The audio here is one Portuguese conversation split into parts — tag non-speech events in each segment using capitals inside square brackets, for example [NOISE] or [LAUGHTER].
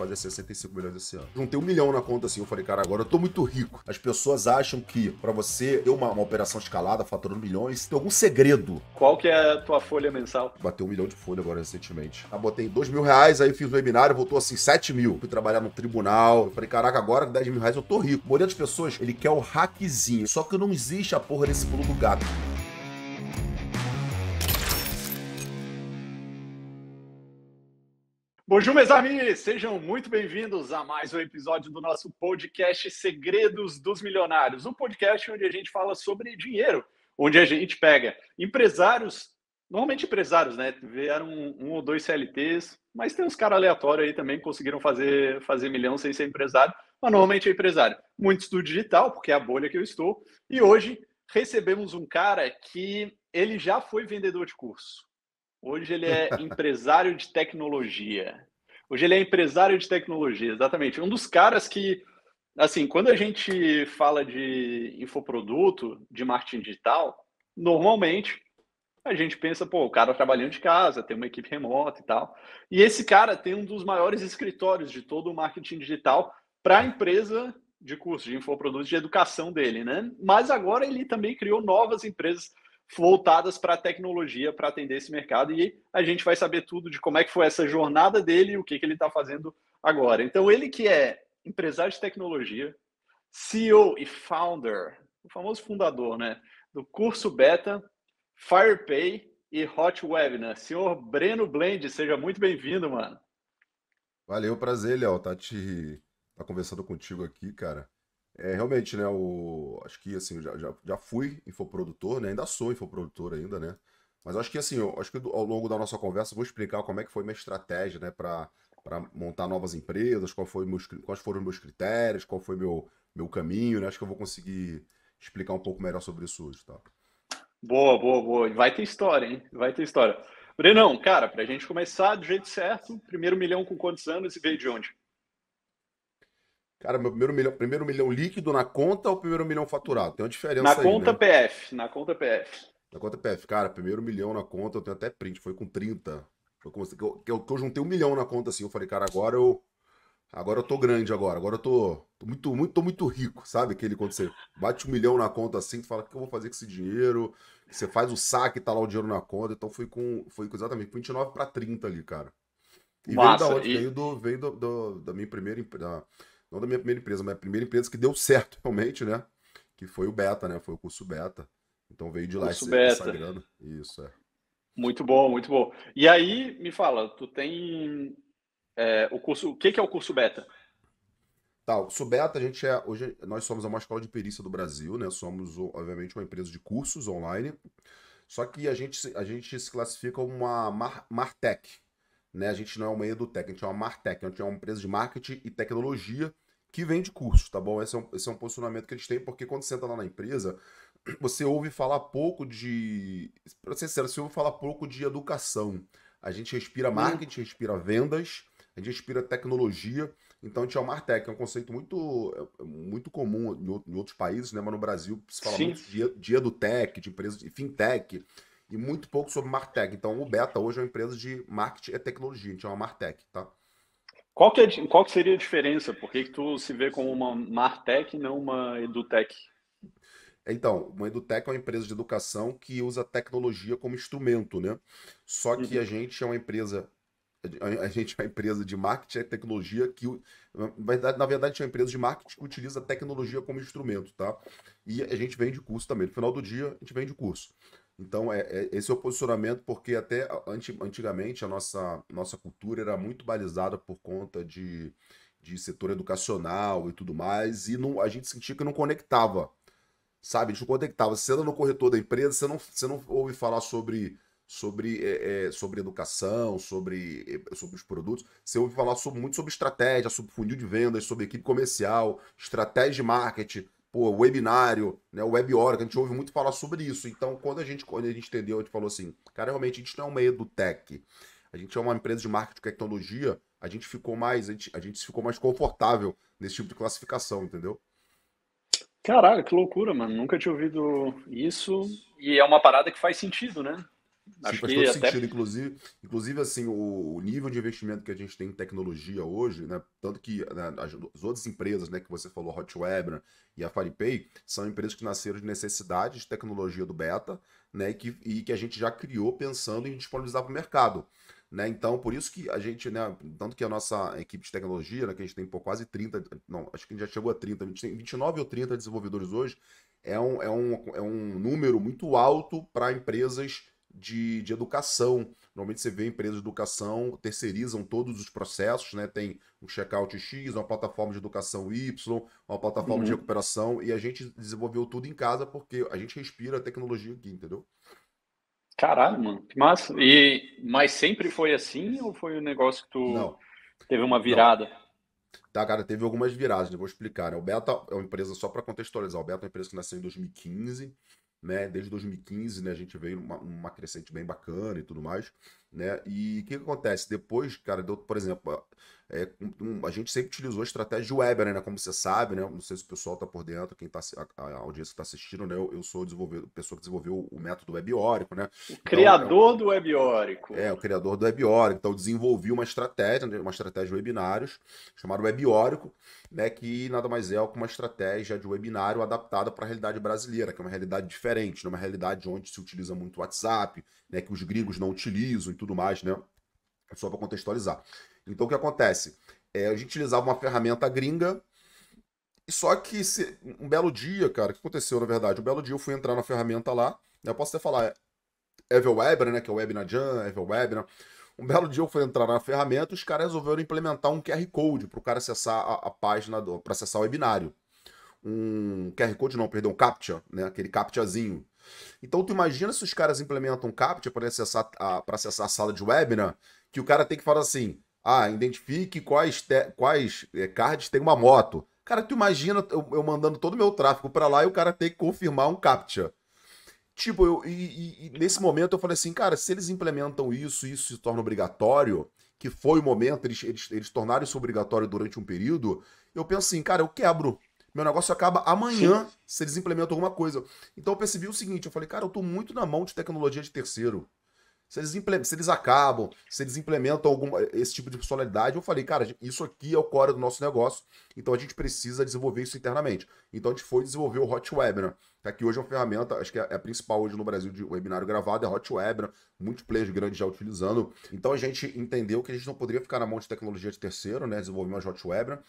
fazer 65 milhões esse ano. Juntei um milhão na conta assim. Eu falei, cara, agora eu tô muito rico. As pessoas acham que para você ter uma, uma, operação escalada, faturando milhões, tem algum segredo. Qual que é a tua folha mensal? Bateu um milhão de folha agora recentemente. Ah, botei dois mil reais, aí fiz um webinário, voltou assim, 7 mil. Fui trabalhar no tribunal. Eu falei, caraca, agora 10 mil reais eu tô rico. A maioria das pessoas, ele quer o hackzinho. Só que não existe a porra desse pulo do gato. Bonjour, meus amigos! Sejam muito bem-vindos a mais um episódio do nosso podcast Segredos dos Milionários, um podcast onde a gente fala sobre dinheiro, onde a gente pega empresários, normalmente empresários, né? Vieram um, um ou dois CLTs, mas tem uns caras aleatórios aí também que conseguiram fazer, fazer milhão sem ser empresário, mas normalmente é empresário. Muitos do digital, porque é a bolha que eu estou, e hoje recebemos um cara que ele já foi vendedor de curso Hoje ele é empresário de tecnologia. Hoje ele é empresário de tecnologia, exatamente. Um dos caras que, assim, quando a gente fala de infoproduto, de marketing digital, normalmente a gente pensa, pô, o cara trabalhando de casa, tem uma equipe remota e tal. E esse cara tem um dos maiores escritórios de todo o marketing digital para a empresa de curso de infoprodutos de educação dele, né? Mas agora ele também criou novas empresas voltadas para a tecnologia para atender esse mercado e a gente vai saber tudo de como é que foi essa jornada dele e o que, que ele está fazendo agora. Então, ele que é empresário de tecnologia, CEO e founder, o famoso fundador, né, do curso Beta, FirePay e Hot Webinar. Senhor Breno Blend, seja muito bem-vindo, mano. Valeu, prazer, Léo, tá te tá conversando contigo aqui, cara. É, realmente, né? O, acho que assim, já, já, já fui infoprodutor, né? Ainda sou infoprodutor ainda, né? Mas acho que assim, eu, acho que ao longo da nossa conversa eu vou explicar como é que foi minha estratégia, né? Para montar novas empresas, qual foi meus, quais foram meus critérios, qual foi meu, meu caminho, né? Acho que eu vou conseguir explicar um pouco melhor sobre isso hoje, tá? Boa, boa, boa. Vai ter história, hein? Vai ter história. Brenão, cara, para a gente começar do jeito certo, primeiro milhão com quantos anos e veio de onde? Cara, meu primeiro milhão, primeiro milhão líquido na conta ou primeiro milhão faturado? Tem uma diferença na aí, conta né? PF, na conta PF. Na conta PF, cara, primeiro milhão na conta, eu tenho até print, foi com 30. Foi com, que, eu, que eu juntei um milhão na conta, assim, eu falei, cara, agora eu... Agora eu tô grande agora, agora eu tô, tô muito, muito, tô muito rico, sabe? Aquele quando você bate um milhão na conta assim, tu fala, o que eu vou fazer com esse dinheiro? Você faz o saque, tá lá o dinheiro na conta, então foi com, foi exatamente 29 para 30 ali, cara. E Massa, veio da onde? E... Veio, do, veio do, do, da minha primeira, não da minha primeira empresa, mas a primeira empresa que deu certo [LAUGHS] realmente, né? Que foi o Beta, né? Foi o curso Beta. Então veio de lá curso esse, beta. essa grana. Isso, é. Muito bom, muito bom. E aí, me fala, tu tem é, o curso, o que, que é o curso Beta? Tá, o curso Beta, a gente é, hoje nós somos a maior escola de perícia do Brasil, né? Somos, obviamente, uma empresa de cursos online, só que a gente, a gente se classifica uma mar, Martech, né? A gente não é uma EduTech, a gente é uma martech, a gente é uma empresa de marketing e tecnologia que vende cursos, tá bom? Esse é, um, esse é um posicionamento que eles têm, porque quando você entra lá na empresa, [CLEARS THROAT] você ouve falar pouco de. Pra ser sincero, você ouve falar pouco de educação. A gente respira marketing, respira vendas, a gente respira tecnologia. Então, a gente é uma Martech, é um conceito muito, é, é muito comum em outros países, né? Mas no Brasil se fala Sim. muito de, de edutech, de empresas de fintech e muito pouco sobre Martech. Então, o Beta hoje é uma empresa de marketing e tecnologia, a gente chama Martech, tá? Qual que, é, qual que seria a diferença? Por que, que tu se vê como uma Martech e não uma EduTech? Então, uma EduTech é uma empresa de educação que usa tecnologia como instrumento, né? Só que uhum. a gente é uma empresa a gente é uma empresa de marketing e tecnologia que, na verdade, a gente é uma empresa de marketing que utiliza tecnologia como instrumento, tá? E a gente vende curso também. No final do dia, a gente vende curso. Então, é, é, esse é o posicionamento, porque até anti, antigamente a nossa, nossa cultura era muito balizada por conta de, de setor educacional e tudo mais, e não, a gente sentia que não conectava. Sabe, a gente não conectava. Você anda no corretor da empresa, você não, você não ouve falar sobre sobre, é, é sobre educação, sobre, é, sobre os produtos. Você ouve falar sobre, muito sobre estratégia, sobre fundo de vendas, sobre equipe comercial, estratégia de marketing pô, webinário, né, web hora, que a gente ouve muito falar sobre isso. Então, quando a gente, quando a gente entendeu, a gente falou assim, cara, realmente a gente não é um meio do tech A gente é uma empresa de marketing e tecnologia, a gente ficou mais, a gente, a gente ficou mais confortável nesse tipo de classificação, entendeu? Caralho, que loucura, mano. Nunca tinha ouvido isso. E é uma parada que faz sentido, né? Acho Sim, faz todo até... sentido, inclusive, inclusive assim, o, o, nível de investimento que a gente tem em tecnologia hoje, né, tanto que né, as, as, outras empresas, né, que você falou, Hotweb e a Faripay, são empresas que nasceram de necessidade de tecnologia do beta, né, e que, e que a gente já criou pensando em disponibilizar para o mercado. Né? Então, por isso que a gente, né, tanto que a nossa equipe de tecnologia, né, que a gente tem pô, quase 30, não, acho que a gente já chegou a 30, a gente tem 29 ou 30 desenvolvedores hoje, é um, é um, é um número muito alto para empresas de, de educação. Normalmente você vê empresas de educação terceirizam todos os processos, né? Tem um checkout X, uma plataforma de educação Y, uma plataforma uhum. de recuperação, e a gente desenvolveu tudo em casa porque a gente respira a tecnologia aqui, entendeu? Caralho, mano, que massa. E, mas sempre foi assim ou foi um negócio que tu Não. teve uma virada? Não. Tá, cara, teve algumas viradas, né? vou explicar. Né? O Beta é uma empresa, só para contextualizar, o Beta é uma empresa que nasceu em 2015, né? Desde 2015, né? A gente veio uma, uma crescente bem bacana e tudo mais né? E o que, que, acontece? Depois, cara, deu, por exemplo, é, um, a gente sempre utilizou a estratégia de Weber, né? Como você sabe, né? Não sei se o pessoal tá por dentro, quem tá, a, a audiência que tá assistindo, né? Eu, eu sou a pessoa que desenvolveu o método webiórico, né? O então, criador é, do webiórico. É, o criador do webiórico. Então, eu desenvolvi uma estratégia, né? uma estratégia de webinários, chamada webiórico, né? Que nada mais é que uma estratégia de webinário adaptada para a realidade brasileira, que é uma realidade diferente, é Uma realidade onde se utiliza muito o WhatsApp, né? Que os gringos não utilizam tudo mais, né? É só para contextualizar. Então o que acontece? É, a gente utilizava uma ferramenta gringa, só que se, um belo dia, cara, o que aconteceu na verdade? Um belo dia eu fui entrar na ferramenta lá, né? eu posso até falar Evel é EverWebinar, né? Que é o Webinar é Evel EverWebinar. Né? Um belo dia eu fui entrar na ferramenta, os caras resolveram implementar um QR Code para o cara acessar a, a página, para acessar o webinário. Um QR Code não, perdão, CAPTCHA, né? Aquele CAPTCHAzinho então tu imagina se os caras implementam um CAPTCHA para acessar, a, acessar a sala de webinar, né? que o cara tem que falar assim, ah, identifique quais, te, quais eh, cards tem uma moto. Cara, tu imagina eu, eu mandando todo o meu tráfego para lá e o cara tem que confirmar um CAPTCHA. Tipo, eu, e, e, nesse momento eu falei assim, cara, se eles implementam isso, isso se torna obrigatório, que foi o momento, eles, eles, eles tornaram isso obrigatório durante um período, eu penso assim, cara, eu quebro meu negócio acaba amanhã Sim. se eles implementam alguma coisa. Então eu percebi o seguinte: eu falei, cara, eu tô muito na mão de tecnologia de terceiro. Se eles, se eles acabam, se eles implementam algum, esse tipo de personalidade eu falei, cara, isso aqui é o core do nosso negócio, então a gente precisa desenvolver isso internamente. Então a gente foi desenvolver o Hot Webinar, tá? que hoje é uma ferramenta, acho que é, é a principal hoje no Brasil de webinário gravado, é Hot Webinar, muitos players grandes já utilizando. Então a gente entendeu que a gente não poderia ficar na mão de tecnologia de terceiro, né? Desenvolver uma Hot Webinar.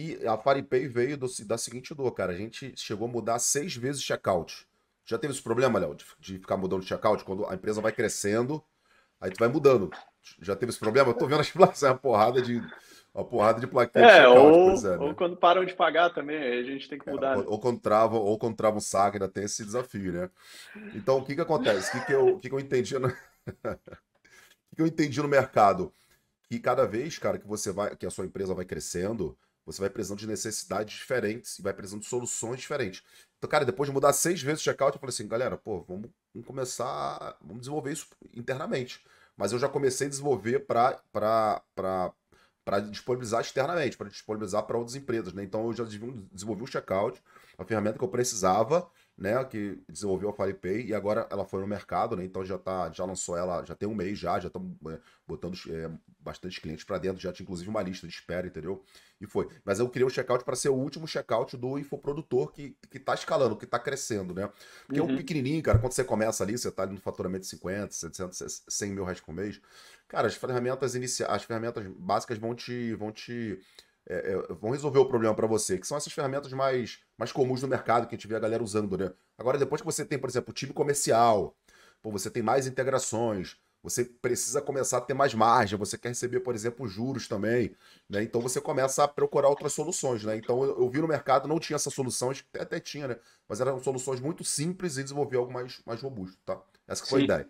E a FariPay veio do, da seguinte dor, cara. A gente chegou a mudar seis vezes checkout. Já teve esse problema, Léo, de, de, ficar mudando checkout quando a empresa vai crescendo, aí tu vai mudando. Já teve esse problema? Eu tô vendo as placas, é uma porrada de uma porrada de plaquete. é, de ou, é, né? quando param de pagar também, a gente tem que mudar. É, ou, né? ou quando ou quando travam o saco, ainda tem esse desafio, né? Então, o que que acontece? O que que eu, que que eu entendi no... [LAUGHS] o que que eu entendi no mercado? Que cada vez, cara, que você vai, que a sua empresa vai crescendo, você vai precisando de necessidades diferentes e vai precisando de soluções diferentes. Então, cara, depois de mudar seis vezes o checkout, eu falei assim, galera, pô, vamos, vamos começar, vamos desenvolver isso internamente. Mas eu já comecei a desenvolver para para disponibilizar externamente, para disponibilizar para outras empresas. Né? Então eu já desenvolvi um checkout, a ferramenta que eu precisava, né, que desenvolveu a FilePay e agora ela foi no mercado, né, então já tá, já lançou ela, já tem um mês já, já estamos é, botando é, bastante clientes para dentro, já tinha inclusive uma lista de espera, entendeu? E foi. Mas eu criei um checkout para ser o último checkout do infoprodutor que, que tá escalando, que tá crescendo, né? Porque uhum. é um pequenininho, cara, quando você começa ali, você tá ali no faturamento de 50, 700, 100 mil reais por mês, cara, as ferramentas iniciais, as ferramentas básicas vão te, vão te é, é, vão resolver o problema para você, que são essas ferramentas mais, mais comuns no mercado que a gente vê a galera usando, né? Agora, depois que você tem, por exemplo, o time comercial, pô, você tem mais integrações, você precisa começar a ter mais margem, você quer receber, por exemplo, juros também, né? Então você começa a procurar outras soluções, né? Então eu, eu vi no mercado, não tinha essas soluções, até, até tinha, né? Mas eram soluções muito simples e desenvolver algo mais, mais robusto, tá? Essa foi a ideia.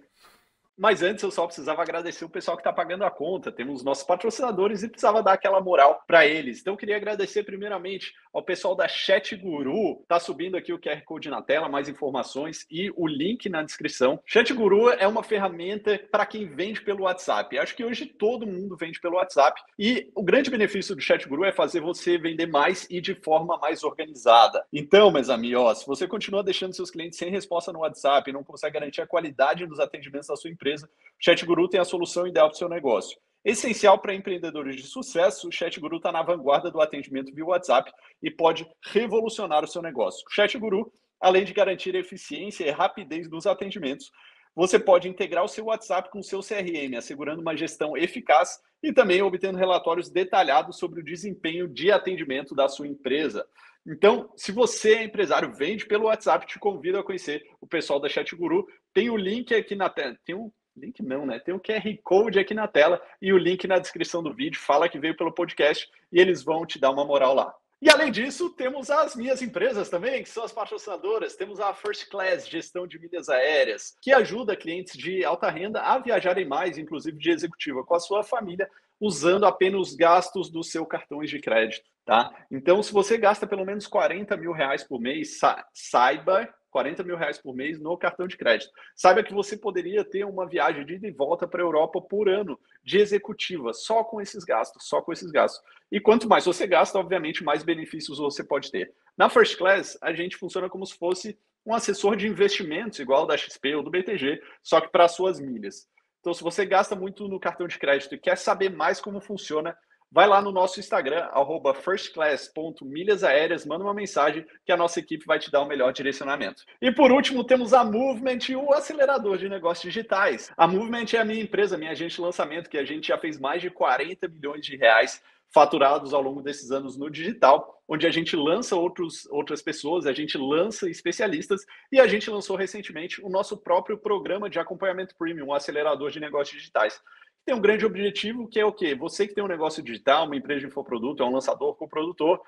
Mas antes eu só precisava agradecer o pessoal que está pagando a conta. Temos nossos patrocinadores e precisava dar aquela moral para eles. Então eu queria agradecer primeiramente ao pessoal da Chat Guru. Tá subindo aqui o QR Code na tela, mais informações e o link na descrição. Chat Guru é uma ferramenta para quem vende pelo WhatsApp. Acho que hoje todo mundo vende pelo WhatsApp e o grande benefício do Chat Guru é fazer você vender mais e de forma mais organizada. Então, meus amigos, se você continua deixando seus clientes sem resposta no WhatsApp, não consegue garantir a qualidade dos atendimentos da sua empresa, empresa, o Chat Guru tem a solução ideal para o seu negócio. Essencial para empreendedores de sucesso, o Chat Guru está na vanguarda do atendimento via WhatsApp e pode revolucionar o seu negócio. O Chat Guru, além de garantir eficiência e rapidez dos atendimentos, você pode integrar o seu WhatsApp com o seu CRM, assegurando uma gestão eficaz e também obtendo relatórios detalhados sobre o desempenho de atendimento da sua empresa. Então, se você é empresário, vende pelo WhatsApp, te convido a conhecer o pessoal da Chat Guru. Tem o link aqui na tela. Tem o link não, né? Tem o QR Code aqui na tela e o link na descrição do vídeo. Fala que veio pelo podcast e eles vão te dar uma moral lá. E além disso, temos as minhas empresas também, que são as patrocinadoras. Temos a First Class Gestão de Milhas Aéreas, que ajuda clientes de alta renda a viajarem mais, inclusive de executiva, com a sua família, usando apenas os gastos do seu cartão de crédito. Tá? Então, se você gasta pelo menos 40 mil reais por mês, saiba 40 mil reais por mês no cartão de crédito. Saiba que você poderia ter uma viagem de ida e volta para a Europa por ano de executiva, só com esses gastos, só com esses gastos. E quanto mais você gasta, obviamente, mais benefícios você pode ter. Na First Class, a gente funciona como se fosse um assessor de investimentos, igual da XP ou do BTG, só que para suas milhas. Então, se você gasta muito no cartão de crédito e quer saber mais como funciona, vai lá no nosso Instagram, arroba firstclass.milhasaéreas, manda uma mensagem que a nossa equipe vai te dar o melhor direcionamento. E por último, temos a Movement, o acelerador de negócios digitais. A Movement é a minha empresa, minha agente de lançamento, que a gente já fez mais de 40 bilhões de reais faturados ao longo desses anos no digital, onde a gente lança outros, outras pessoas, a gente lança especialistas e a gente lançou recentemente o nosso próprio programa de acompanhamento premium, um acelerador de negócios digitais tem um grande objetivo que é o quê? Você que tem um negócio digital, uma empresa de infoproduto, é um lançador, coprodutor,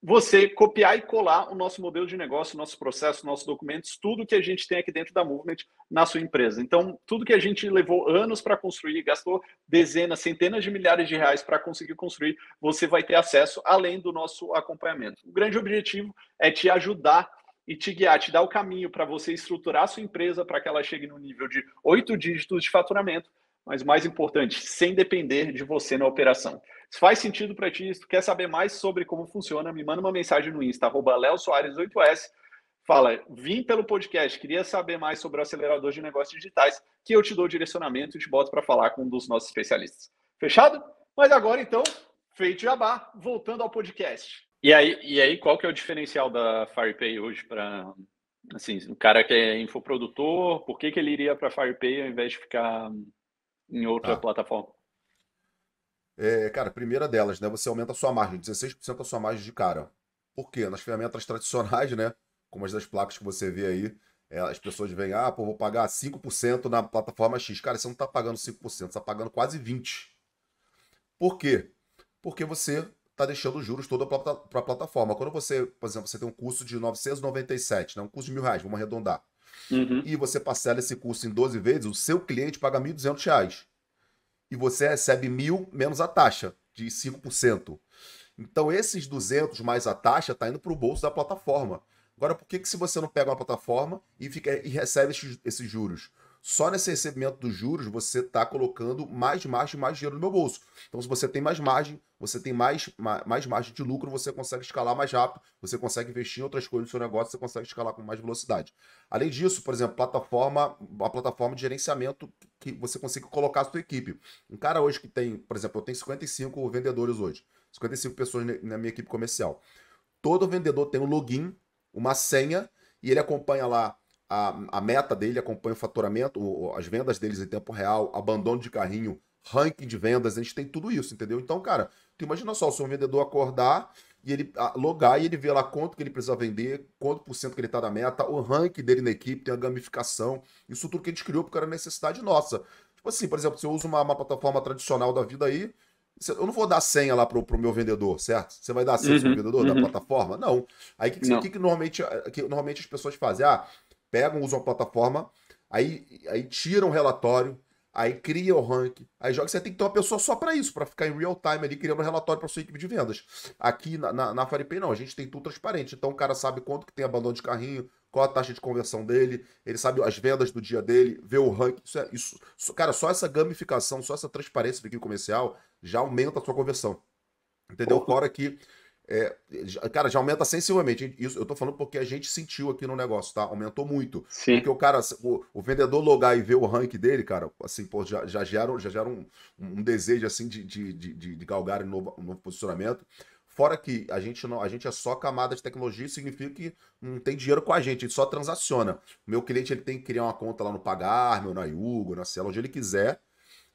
você copiar e colar o nosso modelo de negócio, nosso processo nossos documentos, tudo que a gente tem aqui dentro da Movement na sua empresa. Então, tudo que a gente levou anos para construir, gastou dezenas, centenas de milhares de reais para conseguir construir, você vai ter acesso além do nosso acompanhamento. O grande objetivo é te ajudar e te guiar, te dar o caminho para você estruturar a sua empresa para que ela chegue no nível de oito dígitos de faturamento mas mais importante, sem depender de você na operação. Se faz sentido para ti, se quer saber mais sobre como funciona, me manda uma mensagem no Insta, arroba 8 s fala, vim pelo podcast, queria saber mais sobre o acelerador de negócios digitais, que eu te dou direcionamento e te boto para falar com um dos nossos especialistas. Fechado? Mas agora, então, feito jabá, voltando ao podcast. E aí, e aí qual que é o diferencial da FirePay hoje para assim, o cara que é infoprodutor, por que, que ele iria para FirePay ao invés de ficar em outra tá. plataforma. É, cara, primeira delas, né? Você aumenta a sua margem, 16% a sua margem de cara. Por quê? Nas ferramentas tradicionais, né? Como as das placas que você vê aí, é, as pessoas vêm, ah, pô, vou pagar 5% na plataforma X. Cara, você não tá pagando 5%, você tá pagando quase 20%. Por quê? Porque você tá deixando os juros toda para a plataforma. Quando você, por exemplo, você tem um curso de 997, né? Um curso de mil reais, vamos arredondar uhum. e você parcela esse curso em 12 vezes, o seu cliente paga R$ 1.200 e você recebe mil menos a taxa de 5%. Então, esses 200 mais a taxa está indo para o bolso da plataforma. Agora, por que, que se você não pega uma plataforma e, fica, e recebe esses, esses juros? só nesse recebimento dos juros você está colocando mais margem, mais dinheiro no meu bolso. Então, se você tem mais margem, você tem mais, mais margem de lucro, você consegue escalar mais rápido, você consegue investir em outras coisas no seu negócio, você consegue escalar com mais velocidade. Além disso, por exemplo, plataforma, a plataforma de gerenciamento que você consegue colocar a sua equipe. Um cara hoje que tem, por exemplo, eu tenho 55 vendedores hoje, 55 pessoas na minha equipe comercial. Todo vendedor tem um login, uma senha, e ele acompanha lá a, a meta dele acompanha o faturamento, o, as vendas deles em tempo real, abandono de carrinho, ranking de vendas, a gente tem tudo isso, entendeu? Então, cara, tu imagina só, se um vendedor acordar e ele logar e ele vê lá quanto que ele precisa vender, quanto por cento que ele tá da meta, o ranking dele na equipe, tem a gamificação, isso tudo que a gente criou porque era necessidade nossa. Tipo assim, por exemplo, se eu uso uma, uma plataforma tradicional da vida aí, eu não vou dar senha lá pro, pro meu vendedor, certo? Você vai dar senha uhum, pro vendedor uhum. da plataforma? Não. Aí o que, que, que, que, normalmente, que normalmente as pessoas fazem? Ah, pegam, usam a plataforma, aí, aí tiram o relatório, aí cria o ranking, aí joga. Você tem que ter uma pessoa só para isso, para ficar em real time ali criando um relatório para sua equipe de vendas. Aqui na, na, na Faripay, não, a gente tem tudo transparente. Então o cara sabe quanto que tem abandono de carrinho, qual a taxa de conversão dele, ele sabe as vendas do dia dele, vê o ranking. Isso, é, isso cara, só essa gamificação, só essa transparência do equipe comercial já aumenta a sua conversão. Entendeu? Fora que é, cara, já aumenta sensivelmente. Isso eu tô falando porque a gente sentiu aqui no negócio, tá? Aumentou muito. Sim. Porque o cara, o, o vendedor logar e ver o rank dele, cara, assim, pô, já, já gera, já gera um, um desejo, assim, de, de, de, de galgar um novo, um novo posicionamento. Fora que a gente não, a gente é só camada de tecnologia, significa que não tem dinheiro com a gente, a gente só transaciona. meu cliente ele tem que criar uma conta lá no Pagar, meu na Yugo, na Cielo, onde ele quiser,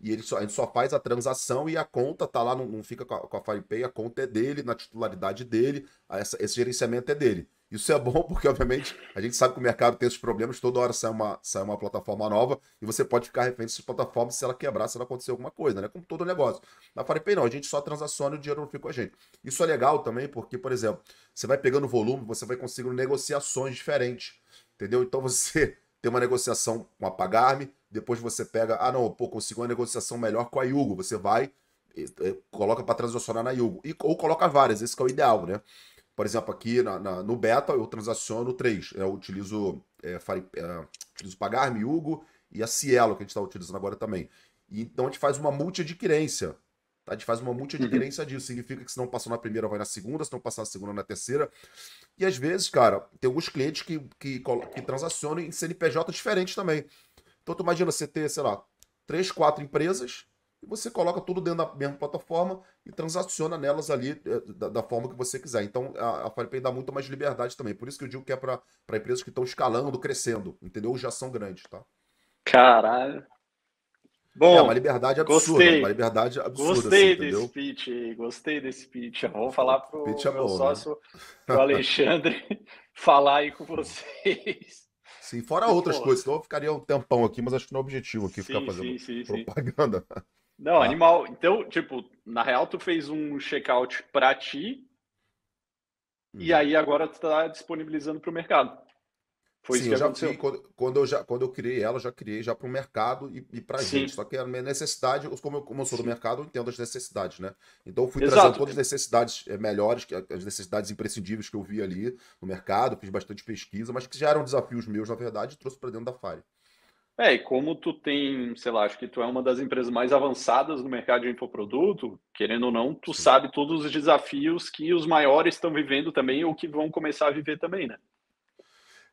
e ele só, a gente só faz a transação e a conta tá lá, não, não fica com a, com a Firepay, a conta é dele, na titularidade dele, essa, esse gerenciamento é dele. Isso é bom [LAUGHS] porque, obviamente, a gente sabe que o mercado tem esses problemas, toda hora sai uma, sai uma plataforma nova e você pode ficar refém dessas plataformas se ela quebrar, se ela acontecer alguma coisa, né? Como todo negócio. Na FirePay não, a gente só transaciona e o dinheiro não fica com a gente. Isso é legal também porque, por exemplo, você vai pegando volume, você vai conseguindo negociações diferentes, entendeu? Então você [LAUGHS] tem uma negociação com a Pagarme, depois você pega, ah não, pô, consigo uma negociação melhor com a Yugo. Você vai, coloca para transacionar na Yugo. E, ou coloca várias, esse é o ideal, né? Por exemplo, aqui na, na, no beta eu transaciono três. Né? Eu utilizo, é, Fari, é, utilizo pagar Yugo e a Cielo, que a gente está utilizando agora também. E, então a gente faz uma multi-adquirência. Tá? A gente faz uma multi-adquirência uhum. disso. Significa que se não passou na primeira, vai na segunda, se não passar na segunda, na terceira. E às vezes, cara, tem alguns clientes que, que, que transacionam em CNPJ diferentes também. Então tu imagina você ter, sei lá, três, quatro empresas e você coloca tudo dentro da mesma plataforma e transaciona nelas ali eh, da, da forma que você quiser. Então a, a FirePay dá muito mais liberdade também. Por isso que eu digo que é para empresas que estão escalando, crescendo, entendeu? Ou já são grandes, tá? Caralho. É, bom, é uma liberdade absurda, gostei, uma liberdade absurda. Assim, gostei assim, desse pitch, gostei desse pitch. Vou falar pro pitch é meu bom, né? sócio, né? pro [LAUGHS] Alexandre, [LAUGHS] falar aí com vocês. Sim, fora e outras pô, coisas, então eu ficaria um tempão aqui, mas acho que não é objetivo aqui sim, ficar fazendo sim, sim, propaganda. Não, ah. animal. Então, tipo, na real, tu fez um checkout pra ti e uhum. aí agora tu tá disponibilizando para o mercado. Foi Sim, isso que já quando, quando, eu já, quando eu criei ela, eu já criei já para o mercado e, e para a gente. Só que a minha necessidade, como eu, como eu sou do mercado, eu entendo as necessidades, né? Então eu fui Exato. trazendo todas as necessidades eh, melhores, as necessidades imprescindíveis que eu vi ali no mercado, fiz bastante pesquisa, mas que já eram desafios meus, na verdade, e trouxe para dentro da Fire. É, e como tu tem, sei lá, acho que tu é uma das empresas mais avançadas no mercado de infoproduto, querendo ou não, tu sabe todos os desafios que os maiores estão vivendo também ou que vão começar a viver também, né?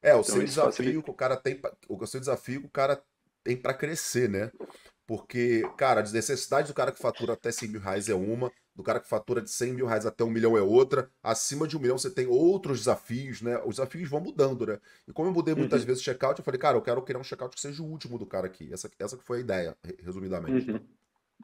É, o então, seu desafio que o cara tem, o seu desafio que o cara tem para crescer, né? Porque, cara, a necessidades do cara que fatura até 100 mil reais é uma, do cara que fatura de 100 mil reais até um milhão é outra, acima de um milhão você tem outros desafios, né? Os desafios vão mudando, né? E como eu mudei muitas uhum. vezes o check-out, eu falei, cara, eu quero criar um check-out que seja o último do cara aqui. Essa, essa que foi a ideia, resumidamente. Uhum.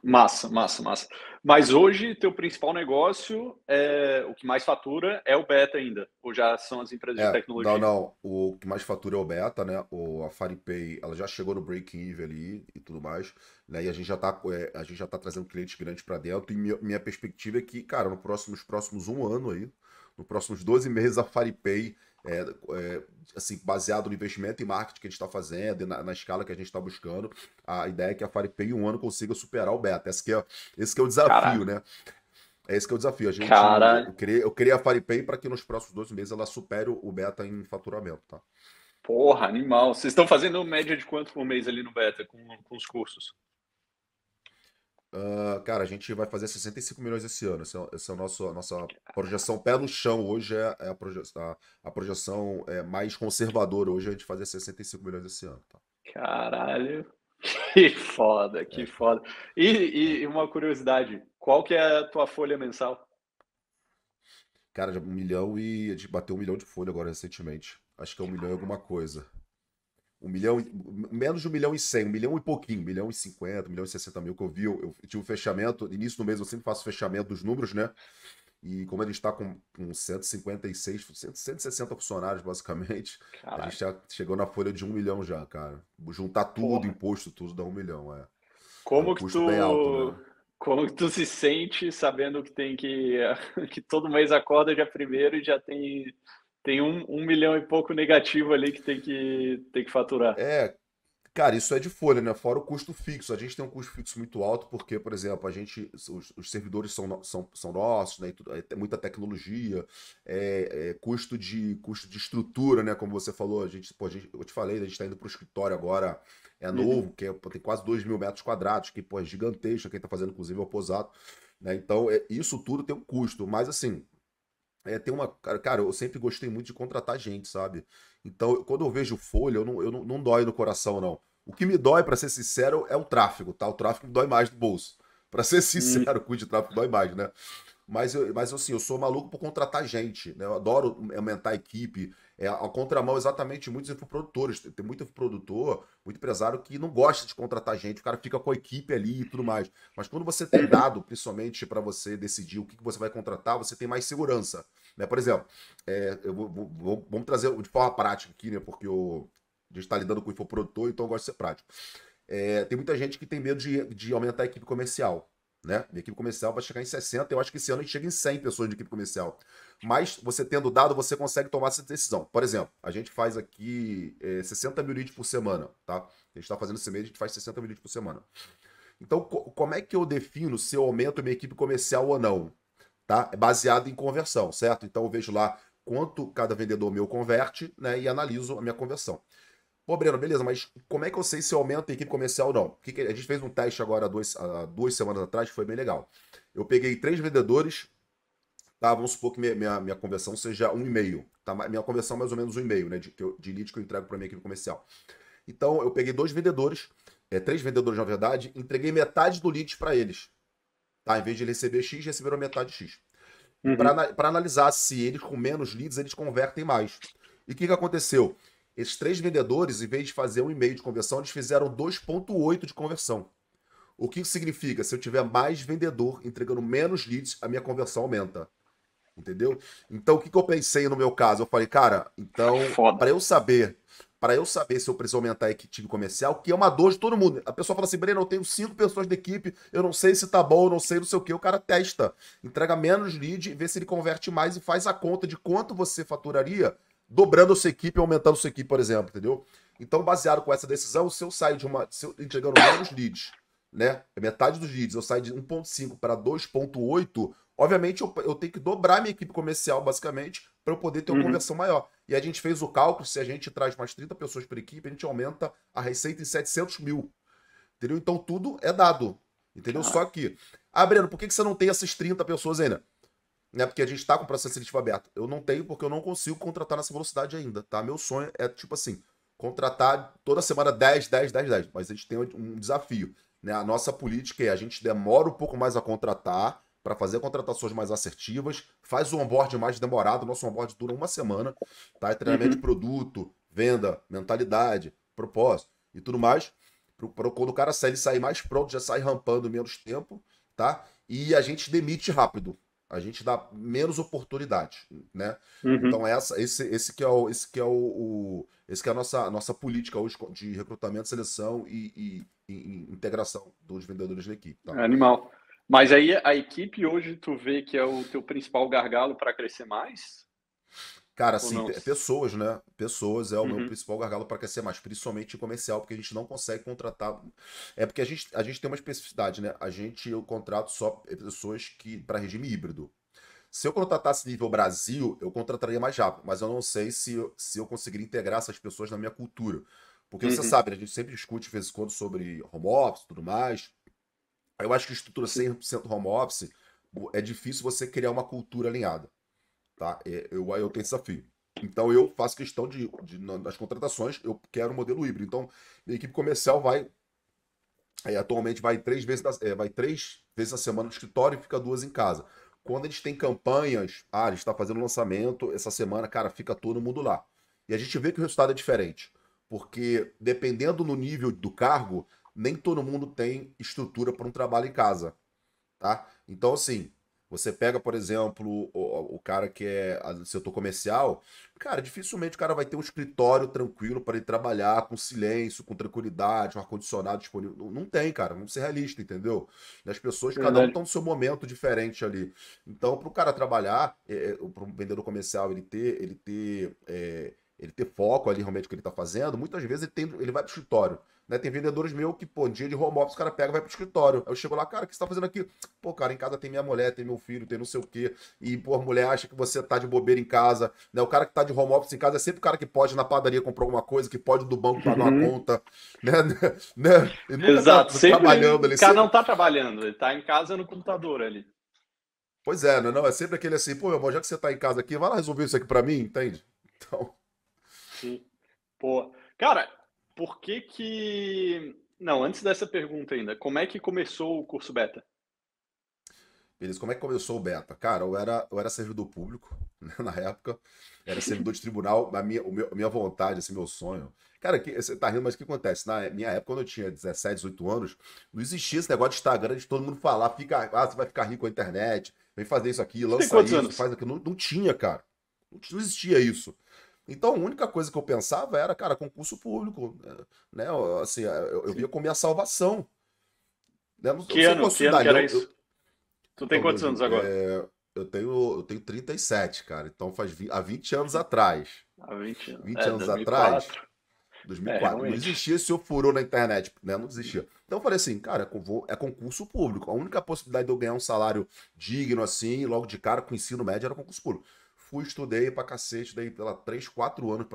Massa, massa, massa. Mas hoje, teu principal negócio, é, o que mais fatura é o beta ainda? Ou já são as empresas é, de tecnologia? Não, não. O que mais fatura é o beta, né? O, a FariPay, ela já chegou no break-even ali e tudo mais. Né? E a gente já tá, é, a gente já tá trazendo clientes grandes para dentro. E minha, minha, perspectiva é que, cara, no próximos nos próximos um ano aí, nos próximos 12 meses, a FariPay é, é, assim, baseado no investimento em marketing que a gente está fazendo, na, na, escala que a gente está buscando, a ideia é que a FarePay em um ano consiga superar o beta. Esse que é, esse que é o desafio, né? É esse que é o desafio. A gente, Eu criei, eu criei a FarePay para que nos próximos 12 meses ela supere o beta em faturamento, tá? Porra, animal. Vocês estão fazendo média de quanto por mês ali no beta com, com os cursos? Uh, cara, a gente vai fazer 65 milhões esse ano. Essa, é, é a nossa, a ah, nossa tá. projeção pé no chão. Hoje é, é a, a, a, projeção é, mais conservadora. Hoje é a gente fazer 65 milhões esse ano. Tá? Caralho. [LAUGHS] Que foda, que é. foda. E, e, uma curiosidade, qual que é a tua folha mensal? Cara, um milhão e a gente bateu um milhão de folha agora recentemente. Acho que é um milhão e alguma coisa. Um milhão, menos de um milhão e cem, um milhão e pouquinho, um milhão e cinquenta, um milhão e sessenta mil que eu vi. Eu, eu tive um fechamento, início do mês eu sempre faço fechamento dos números, né? E como a gente está com, com 156, 160 funcionários, basicamente, a gente já chegou na folha de um milhão já, cara. Juntar tudo, Porra. imposto, tudo, dá um milhão, é. Como é um que tu... Alto, né? Como que tu se sente sabendo que tem que... [LAUGHS] que todo mês acorda já primeiro e já tem tem um, um milhão e pouco negativo ali que tem que, tem que faturar. É, cara, isso é de folha, né? Fora o custo fixo. A gente tem um custo fixo muito alto, porque, por exemplo, a gente. Os, os servidores são, são, são nossos, né? Tudo, é, muita tecnologia, é, é, custo, de, custo de estrutura, né? Como você falou, a gente, pô, a gente, eu te falei, a gente está indo para o escritório agora. É uhum. novo, que é, pô, tem quase 2 mil metros quadrados, que pô, é gigantesco, quem está fazendo, inclusive, é o posado. Né? Então, é, isso tudo tem um custo. Mas assim, é, tem uma. Cara, eu sempre gostei muito de contratar gente, sabe? Então, quando eu vejo folha, eu não, eu não, não dói no coração, não. O que me dói, para ser sincero, é o tráfego, tá? O tráfego dói mais do bolso. Para ser [LAUGHS] hum. sincero, o cu de tráfego dói mais, né? mas, eu, mas assim, eu sou maluco por contratar gente, né? Eu adoro aumentar a equipe. É a contramão é exatamente muitos infoprodutores. Tem muito produtor, muito empresário que não gosta de contratar gente, o cara fica com a equipe ali e tudo mais. Mas quando você tem dado, principalmente para você decidir o que, que você vai contratar, você tem mais segurança. Né? Por exemplo, é, eu vou, vou, vamos trazer de forma prática aqui, né? Porque o, a gente está lidando com o infoprodutor, então eu gosto de ser prático. É, tem muita gente que tem medo de, de aumentar a equipe comercial né? Minha equipe comercial vai chegar em 60, eu acho que esse ano a gente chega em 100 pessoas de equipe comercial. Mas você tendo dado, você consegue tomar essa decisão. Por exemplo, a gente faz aqui é, 60 mil leads por semana, tá? A gente está fazendo esse mês, a gente faz 60 mil leads por semana. Então, co como é que eu defino se eu aumento minha equipe comercial ou não? Tá? É baseado em conversão, certo? Então eu vejo lá quanto cada vendedor meu converte, né? E analiso a minha conversão. Pô, Breno, beleza, mas como é que eu sei se aumenta a equipe comercial ou não? a gente fez um teste agora há dois, duas semanas atrás, que foi bem legal. Eu peguei três vendedores, tá? Vamos supor que minha, minha, minha conversão seja um e-mail. Tá? Minha conversão é mais ou menos um e-mail, né? De, que eu, de lead que eu entrego para minha equipe comercial. Então, eu peguei dois vendedores, é, três vendedores na verdade, entreguei metade do lead para eles. Tá? Em vez de receber X, receberam metade de X. Uhum. Para analisar se eles com menos leads, eles convertem mais. E o que, que aconteceu? Esses três vendedores, em vez de fazer um e-mail de conversão, eles fizeram 2,8 de conversão. O que significa? Se eu tiver mais vendedor entregando menos leads, a minha conversão aumenta. Entendeu? Então, o que, que eu pensei no meu caso? Eu falei, cara, então, é para eu saber para eu saber se eu preciso aumentar a equipe comercial, que é uma dor de todo mundo. A pessoa fala assim, Breno, eu tenho cinco pessoas da equipe, eu não sei se tá bom, eu não sei não sei o que. O cara testa, entrega menos lead, vê se ele converte mais e faz a conta de quanto você faturaria dobrando a sua equipe, aumentando a sua equipe, por exemplo, entendeu? Então, baseado com essa decisão, se eu sair de uma. Se eu entregando menos leads, né? É metade dos leads, eu saio de 1,5 para 2,8, obviamente eu, eu, tenho que dobrar minha equipe comercial, basicamente, para eu poder ter uma uhum. conversão maior. E a gente fez o cálculo: se a gente traz mais 30 pessoas por equipe, a gente aumenta a receita em 700 mil. Entendeu? Então, tudo é dado. Entendeu? Ah. Só que. Ah, Breno, por que você não tem essas 30 pessoas ainda? né? Porque a gente tá com o processo seletivo aberto. Eu não tenho porque eu não consigo contratar nessa velocidade ainda, tá? Meu sonho é, tipo assim, contratar toda semana 10, 10, 10, 10. Mas a gente tem um desafio, né? A nossa política é a gente demora um pouco mais a contratar, para fazer contratações mais assertivas, faz o onboard mais demorado, nosso onboard dura uma semana, tá? É treinamento uhum. de produto, venda, mentalidade, propósito e tudo mais. Para quando o cara sair, ele sai mais pronto, já sai rampando menos tempo, tá? E a gente demite rápido, a gente dá menos oportunidade, né? Uhum. Então essa, esse, esse que é o, esse que é o, o esse que é a nossa, nossa política hoje de recrutamento, seleção e, e, e integração dos vendedores da equipe. Tá? É animal. Mas aí a equipe hoje tu vê que é o teu principal gargalo para crescer mais? Cara, assim, é pessoas, né? Pessoas é o uhum. meu principal gargalo para crescer mais, principalmente em comercial, porque a gente não consegue contratar. É porque a gente, a gente tem uma especificidade, né? A gente, eu contrato só pessoas que para regime híbrido. Se eu contratasse nível Brasil, eu contrataria mais rápido, mas eu não sei se, se eu conseguiria integrar essas pessoas na minha cultura. Porque uhum. você sabe, né, a gente sempre discute de vez em quando sobre home office e tudo mais. Eu acho que estrutura 100% home office é difícil você criar uma cultura alinhada. Tá? É, eu, eu tenho desafio. Então eu faço questão de, de, nas contratações, eu quero um modelo híbrido. Então, minha equipe comercial vai. É, atualmente vai três vezes é, vai três vezes na semana no escritório e fica duas em casa. Quando eles têm campanhas, ah, a gente está fazendo lançamento essa semana, cara, fica todo mundo lá. E a gente vê que o resultado é diferente. Porque dependendo no nível do cargo, nem todo mundo tem estrutura para um trabalho em casa. Tá? Então, assim, você pega, por exemplo, o, o cara que é do setor comercial, cara, dificilmente o cara vai ter um escritório tranquilo para ele trabalhar, com silêncio, com tranquilidade, um ar-condicionado disponível. Não, não, tem, cara, vamos ser realista, entendeu? As pessoas, cada um está no seu momento diferente ali. Então, para o cara trabalhar, é, é para um vendedor comercial, ele ter, ele ter é, ele ter foco ali realmente no que ele está fazendo, muitas vezes ele, tem, ele vai pro escritório. Né? Tem vendedores meu que, pô, dia de home office, o cara pega vai pro escritório. Aí eu chego lá, cara, o que você tá fazendo aqui? Pô, cara, em casa tem minha mulher, tem meu filho, tem não sei o quê. E, pô, a mulher acha que você tá de bobeira em casa. Né? O cara que tá de home office em casa é sempre o cara que pode na padaria comprar alguma coisa, que pode do banco pagar uhum. uma conta. Né? [LAUGHS] né? Tá Exato, tá, sempre trabalhando ali. O cara sempre... não tá trabalhando, ele tá em casa no computador ali. Pois é, não, né? não, é sempre aquele assim, pô, meu já que você tá em casa aqui, vai lá resolver isso aqui para mim, entende? Então. Sim. Pô, cara, por que que... Não, antes dessa pergunta ainda, como é que começou o curso beta? Beleza, como é que começou o beta? Cara, eu era, eu era servidor público [LAUGHS] né, na época, era servidor de tribunal, a minha, meu, a minha vontade, assim, meu sonho. Cara, que, você tá rindo, mas o que acontece? Na minha época, quando eu tinha 17, 18 anos, não existia esse negócio de Instagram de todo mundo falar, fica, ah, você vai ficar rico com a internet, vem fazer isso aqui, lança isso, anos? faz aquilo. Não, não tinha, cara. Não, não existia isso. Então a única coisa que eu pensava era, cara, concurso público. Eh, né? Assim, eh, eu, eu via como minha salvação. Né? Não, que, ano, que ano que era isso? Eu... Tu tem então, quantos anos agora? É, eu, tenho, eu tenho 37, cara. Então faz 20, há 20 anos atrás. Há 20 anos. 20 é, anos 2004. atrás. 2004. É, não existia esse furou na internet, né? Não existia. Então eu falei assim, cara, é concurso público. A única possibilidade de eu ganhar um salário digno assim, logo de cara com ensino médio, era concurso público fui, estudei pra cacete, daí pela 3, 4 anos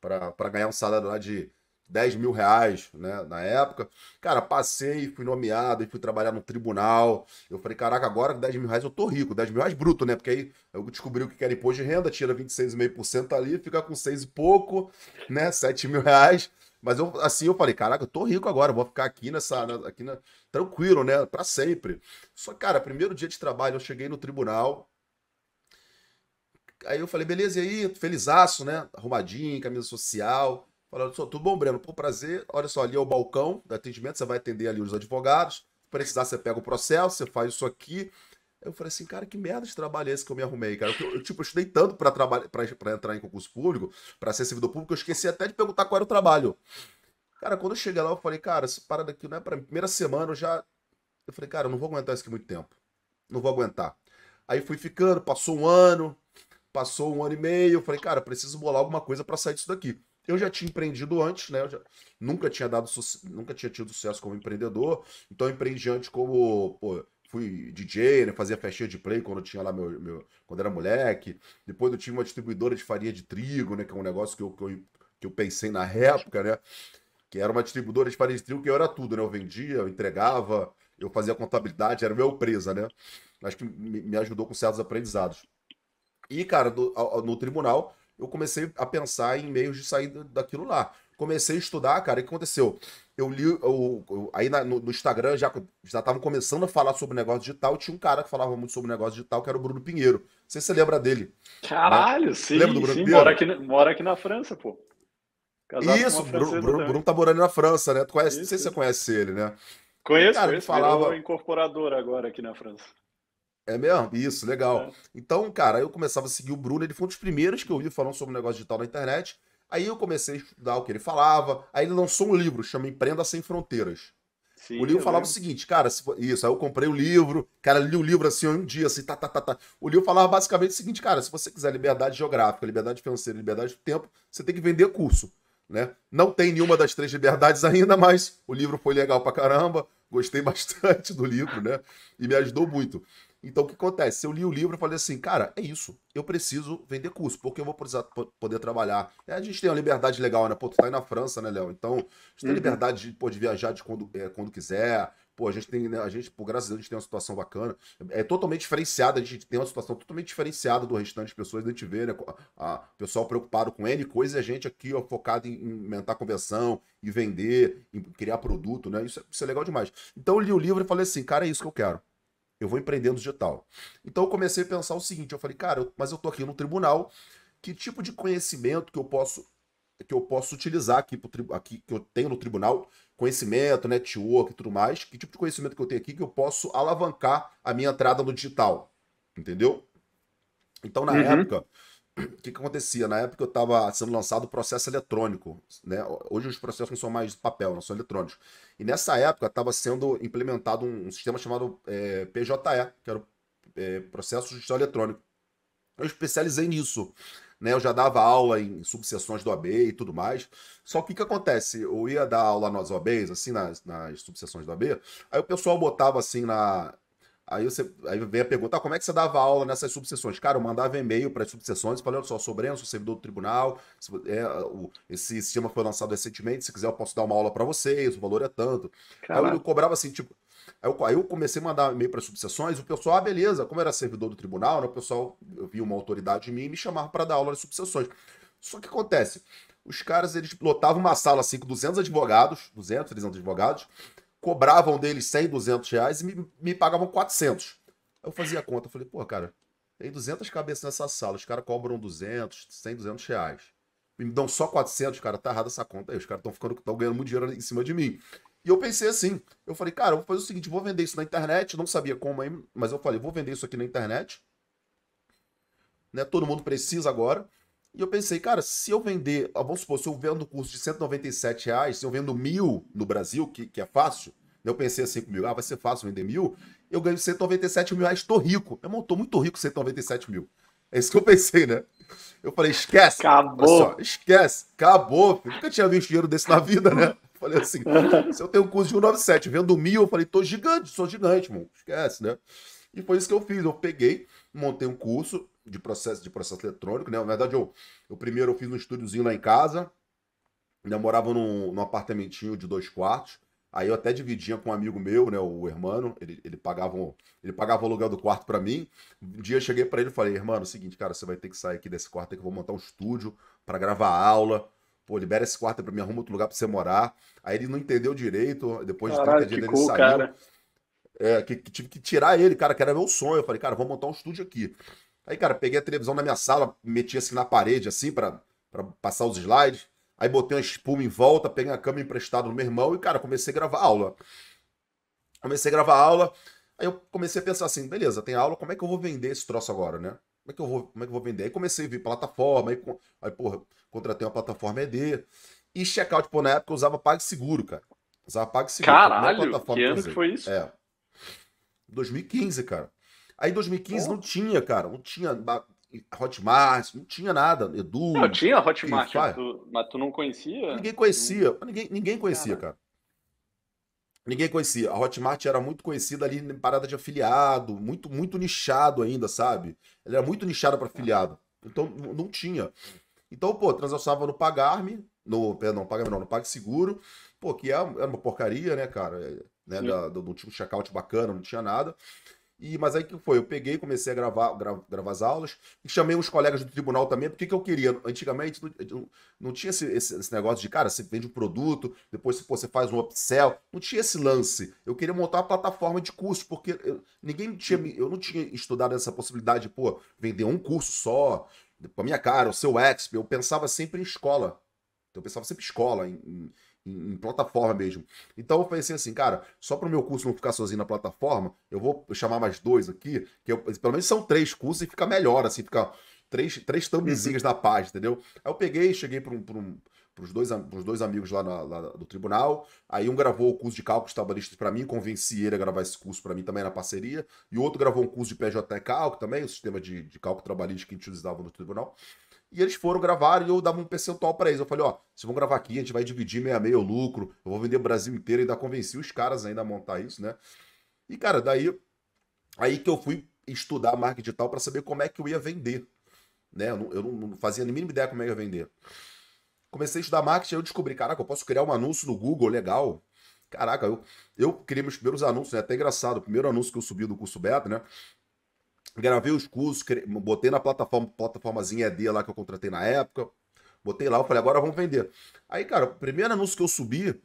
pra, ganhar um salário lá de 10 mil reais, né, na época. Cara, passei, fui nomeado, fui trabalhar no tribunal. Eu falei, caraca, agora 10 mil reais eu tô rico, 10 mil reais bruto, né? Porque aí eu descobri o que era imposto de renda, tira 26,5% ali, fica com 6 e pouco, né, 7 mil reais. Mas eu, assim, eu falei, caraca, eu tô rico agora, vou ficar aqui nessa, aqui na, tranquilo, né, para sempre. Só, cara, primeiro dia de trabalho, eu cheguei no tribunal, Aí eu falei, beleza, e aí? Felizaço, né? Arrumadinho, camisa social. Falaram, só, tudo bom, Breno? Pô, prazer. Olha só, ali é o balcão do atendimento, você vai atender ali os advogados. Se precisar, você pega o processo, você faz isso aqui. Eu falei assim, cara, que merda de trabalho é esse que eu me arrumei, cara? Eu, eu tipo, eu estudei tanto pra, trabalhar, pra, pra entrar em concurso público, pra ser servidor público, eu esqueci até de perguntar qual era o trabalho. Cara, quando eu cheguei lá, eu falei, cara, essa parada aqui não é pra mim. Primeira semana eu já. Eu falei, cara, eu não vou aguentar isso aqui muito tempo. Não vou aguentar. Aí fui ficando, passou um ano, Passou um ano e meio, eu falei, cara, preciso bolar alguma coisa para sair disso daqui. Eu já tinha empreendido antes, né? Eu já, nunca tinha dado nunca tinha tido sucesso como empreendedor, então eu empreendi antes como pô, fui DJ, né? fazia festinha de play quando tinha lá meu, meu quando era moleque. Depois eu tinha uma distribuidora de farinha de trigo, né? Que é um negócio que eu, que eu, que eu pensei na época, né? Que era uma distribuidora de farinha de trigo que eu era tudo, né? Eu vendia, eu entregava, eu fazia contabilidade, era meu empresa, né? Acho que me, me ajudou com certos aprendizados. E, cara, do, ao, no tribunal, eu comecei a pensar em meios de sair daquilo lá. Comecei a estudar, cara, e o que aconteceu? Eu li, eu, eu aí na, no, no, Instagram já já estavam começando a falar sobre negócio digital. Tinha um cara que falava muito sobre negócio digital, que era o Bruno Pinheiro. Não sei se você lembra dele. Caralho, né? sim. Lembra do Bruno sim, Pinheiro? Mora aqui, mora aqui na França, pô. Casado isso, Bruno, Bruno, né? Bruno tá morando na França, né? Tu conhece, isso, não sei isso. se você conhece ele, né? Conheço, cara, conheço. Falava... incorporador agora aqui na França. É mesmo? Isso, legal. É. Então, cara, eu começava a seguir o Bruno, ele foi um dos primeiros que eu vi falando sobre o negócio digital na internet. Aí eu comecei a estudar o que ele falava. Aí ele lançou um livro, chama Empreenda Sem Fronteiras. Sim, o livro falava lembro. o seguinte, cara, se, isso, aí eu comprei o livro, cara, li o livro assim um dia, assim, tá, tá, tá, tá. O livro falava basicamente o seguinte, cara, se você quiser liberdade geográfica, liberdade financeira, liberdade do tempo, você tem que vender curso, né? Não tem nenhuma das três liberdades [LAUGHS] ainda, mas o livro foi legal pra caramba, gostei bastante do livro, né? E me ajudou muito. Então o que acontece? Eu li o livro e falei assim, cara, é isso. Eu preciso vender curso, porque eu vou precisar poder trabalhar. É, a gente tem uma liberdade legal, né? Pô, tu tá aí na França, né, Léo? Então, a gente uhum. tem liberdade de, poder viajar de quando, é, quando quiser. Pô, a gente tem, né, a gente, por graças a Deus, a gente tem uma situação bacana. É totalmente diferenciada, a gente tem uma situação totalmente diferenciada do restante das pessoas. Né, a gente vê, né? A, pessoal preocupado com N coisa e a gente aqui, ó, focado em, em aumentar a conversão, vender, em criar produto, né? Isso, é, isso é legal demais. Então, eu li o livro e falei assim, cara, é isso que eu quero eu vou empreender no digital. Então eu comecei a pensar o seguinte, eu falei, cara, eu, mas eu tô aqui no tribunal, que tipo de conhecimento que eu posso que eu posso utilizar aqui, pro, aqui que eu tenho no tribunal, conhecimento, network e tudo mais, que tipo de conhecimento que eu tenho aqui que eu posso alavancar a minha entrada no digital, entendeu? Então na uhum. época o [CLEARS THROAT] que, que, acontecia? Na época eu estava sendo lançado o processo eletrônico. Né? Hoje os processos não são mais papel, não são eletrônicos. E nessa época estava sendo implementado um, um sistema chamado é, PJE, que era o é, Processo de Gestão Eletrônico. Eu especializei nisso. Né? Eu já dava aula em subseções do OAB e tudo mais. Só que o que, que acontece? Eu ia dar aula nas OABs, assim, nas, nas subseções do OAB, aí o pessoal botava assim na Aí, você, aí vem a pergunta, ah, como é que você dava aula nessas subseções? Cara, eu mandava e-mail para as subseções falando só, sobre Breno, sou servidor do tribunal, se, é, o, esse sistema foi lançado recentemente, se quiser eu posso dar uma aula para vocês, o valor é tanto. Caraca. Aí eu, eu cobrava assim, tipo, aí eu, aí eu comecei a mandar e-mail para as subseções, o pessoal, ah, beleza, como era servidor do tribunal, né, o pessoal via uma autoridade em mim e me chamava para dar aula nas subseções. Só que acontece, os caras, eles lotavam uma sala assim com 200 advogados, 200, 300 advogados, cobravam dele 100, 200 reais e me, me pagavam 400. Eu fazia a conta, falei, pô, cara, tem 200 cabeças nessa sala, os caras cobram 200, 100, 200 reais. Me dão só 400, cara, tá errada essa conta aí, os caras estão ficando, estão ganhando muito dinheiro em cima de mim. E eu pensei assim, eu falei, cara, eu vou fazer o seguinte, vou vender isso na internet, não sabia como aí, mas eu falei, vou vender isso aqui na internet, né, todo mundo precisa agora, e eu pensei, cara, se eu vender, ah, vamos supor, se eu vendo o curso de 197 reais, se eu vendo mil no Brasil, que, que é fácil, né, eu pensei assim comigo, ah, vai ser fácil vender mil, eu ganho 197 mil reais, tô rico. Eu tô muito rico com 197 mil. É isso que eu pensei, né? Eu falei, esquece. Acabou. Só, esquece, acabou. Eu nunca tinha visto dinheiro desse na vida, né? Eu falei assim, [LAUGHS] se eu tenho um curso de 197, vendo mil, eu falei, tô gigante, sou gigante, mano. Esquece, né? E foi isso que eu fiz. Eu peguei, montei um curso, de processo de processo eletrônico, né? Na verdade, eu, eu primeiro eu fiz um estúdiozinho lá em casa, né? Eu morava num, num apartamentinho de dois quartos. Aí eu até dividia com um amigo meu, né, o irmão, ele, ele, pagava, um, ele pagava o aluguel do quarto para mim. Um dia eu cheguei para ele e falei, irmão, é o seguinte, cara, você vai ter que sair aqui desse quarto, que eu vou montar um estúdio para gravar aula. Pô, libera esse quarto para mim, arruma outro lugar para você morar. Aí ele não entendeu direito, depois de 30 dias ele saiu. Cara. É, que, que, tive que tirar ele, cara, que era meu sonho. Eu falei, cara, vou montar um estúdio aqui. Aí, cara, peguei a televisão na minha sala, meti assim na parede, assim, para passar os slides. Aí botei uma espuma em volta, peguei a câmera emprestada do meu irmão e, cara, comecei a gravar aula. Comecei a gravar aula. Aí eu comecei a pensar assim, beleza, tem aula, como é que eu vou vender esse troço agora, né? Como é que eu vou, como é que eu vou vender? Aí comecei a vir plataforma, aí, aí porra, contratei uma plataforma ED. E checkout, pô, na época eu usava PagSeguro, cara. Usava PagSeguro. É Caralho, que ano que foi isso? É. 2015, cara. Aí em 2015 Pô. não tinha, cara. Não tinha Hotmart, não tinha nada. Edu. Não, tinha Hotmart, mas tu, mas tu, não conhecia? Ninguém conhecia. Ninguém, ninguém conhecia, cara. cara. Ninguém conhecia. A Hotmart era muito conhecida ali em parada de afiliado, muito muito nichado ainda, sabe? Ela era muito nichada para afiliado. Então não tinha. Então, pô, transacionava no Pagarme, no, perdão, pagar não, no PagSeguro, pô, que é, era uma porcaria, né, cara? É, né, da, do, do tipo checkout bacana, não tinha nada. E, mas aí que foi? Eu peguei, comecei a gravar, gra, gravar as aulas e chamei uns colegas do tribunal também, porque que eu queria. Antigamente não, não tinha esse, esse, esse, negócio de, cara, você vende um produto, depois pô, você faz um upsell. Não tinha esse lance. Eu queria montar uma plataforma de curso, porque eu, ninguém tinha. Eu não tinha estudado essa possibilidade, de, pô, vender um curso só, pra minha cara, o seu exp. Eu pensava sempre em escola. Então, eu pensava sempre em escola, em, em em, plataforma mesmo. Então eu pensei assim, assim, cara, só para o meu curso não ficar sozinho na plataforma, eu vou chamar mais dois aqui, que eu, pelo menos são três cursos e fica melhor, assim, fica três, três thumbzinhos uhum. na página, entendeu? Aí eu peguei, cheguei para um, um, os dois, dois amigos lá, na, lá, do tribunal. Aí um gravou o curso de cálculos trabalhistas para mim, convenci ele a gravar esse curso para mim também na parceria. E o outro gravou um curso de PJ Cálculo também, o sistema de, de cálculo trabalhista que a gente utilizava no tribunal. E eles foram gravar e eu dava um percentual para eles. Eu falei, ó, vocês vão gravar aqui, a gente vai dividir meia meia o lucro, eu vou vender o Brasil inteiro, ainda convenci os caras ainda a montar isso, né? E, cara, daí aí que eu fui estudar marketing digital para saber como é que eu ia vender. Né? Eu, não, eu não fazia a mínima ideia como é que eu ia vender. Comecei a estudar marketing, aí eu descobri, caraca, eu posso criar um anúncio no Google, legal. Caraca, eu, eu criei meus primeiros anúncios, né? Até engraçado, o primeiro anúncio que eu subi do curso beta, né? gravei os cursos, botei na plataforma, plataformazinha ED lá que eu contratei na época, botei lá, eu falei, agora vamos vender. Aí, cara, o primeiro anúncio que eu subi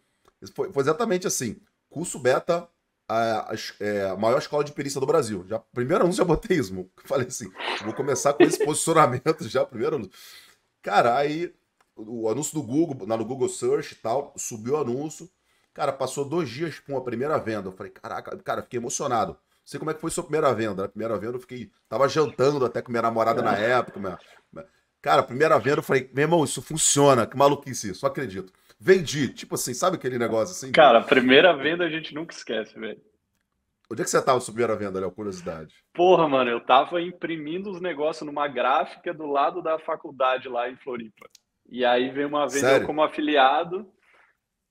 foi, foi exatamente assim, curso beta, a, a, é, a, maior escola de perícia do Brasil. Já, primeiro anúncio já botei isso, [LAUGHS] falei assim, vou começar com esse posicionamento já, primeiro anúncio. Cara, aí o anúncio do Google, lá no Google Search e tal, subiu o anúncio, cara, passou dois dias com a primeira venda, eu falei, caraca, cara, fiquei emocionado sei como é que foi sua primeira venda. Né? primeira venda eu fiquei. Tava jantando até com minha namorada é. na época. Minha, Cara, primeira venda eu falei, meu irmão, isso funciona. Que maluquice isso, acredito. Vendi. Tipo assim, sabe aquele negócio assim? Cara, primeira venda a gente nunca esquece, velho. Onde é que você tava sua primeira venda, Léo? Curiosidade. Porra, mano, eu tava imprimindo os negócios numa gráfica do lado da faculdade lá em Floripa. E aí veio uma venda Sério? como afiliado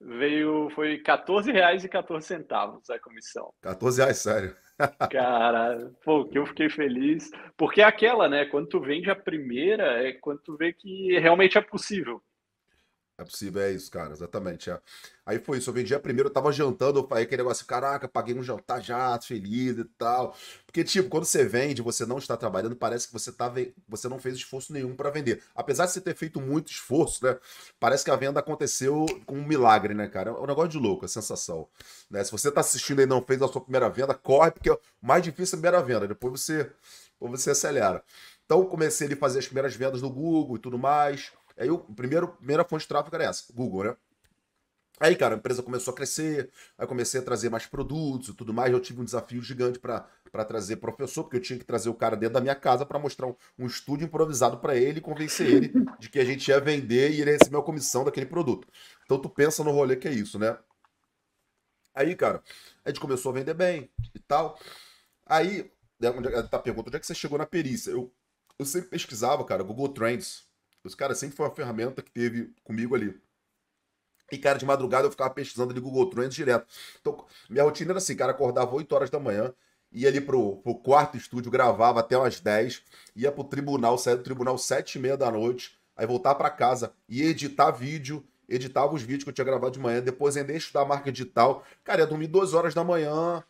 veio foi 14 reais e 14 centavos a comissão. 14 reais, sério. Cara, pô, que eu fiquei feliz. Porque é aquela, né? Quando tu vende a primeira, é quando tu vê que realmente é possível. É possível, é isso, cara, exatamente. É. Aí foi isso, eu vendi a primeira, eu tava jantando, eu falei aquele negócio, caraca, paguei um jantar já, feliz e tal. Porque, tipo, quando você vende, você não está trabalhando, parece que você, tá, você não fez esforço nenhum para vender. Apesar de você ter feito muito esforço, né? Parece que a venda aconteceu com um milagre, né, cara? É um negócio de louco, a é sensação. Né? Se você tá assistindo e não fez a sua primeira venda, corre, porque é mais difícil é a primeira venda, depois você, você acelera. Então, comecei a fazer as primeiras vendas no Google e tudo mais. Aí o primeiro, primeira fonte de tráfego era essa, Google, né? Aí, cara, a empresa começou a crescer, aí comecei a trazer mais produtos e tudo mais. Eu tive um desafio gigante para trazer professor, porque eu tinha que trazer o cara dentro da minha casa para mostrar um, um, estúdio improvisado para ele e convencer ele de que a gente ia vender e ele receber a comissão daquele produto. Então, tu pensa no rolê que é isso, né? Aí, cara, a gente começou a vender bem e tal. Aí, né, é tá pergunta, onde é que você chegou na perícia? Eu, eu sempre pesquisava, cara, Google Trends os caras sempre foi uma ferramenta que teve comigo ali. E, cara, de madrugada eu ficava pesquisando ali Google Trends direto. Então, minha rotina era assim, cara, acordava 8 horas da manhã, ia ali pro, pro quarto estúdio, gravava até umas 10, ia pro tribunal, saía do tribunal 7 e meia da noite, aí voltava para casa, e editar vídeo, editava os vídeos que eu tinha gravado de manhã, depois ainda ia estudar marca digital. Cara, ia dormir 2 horas da manhã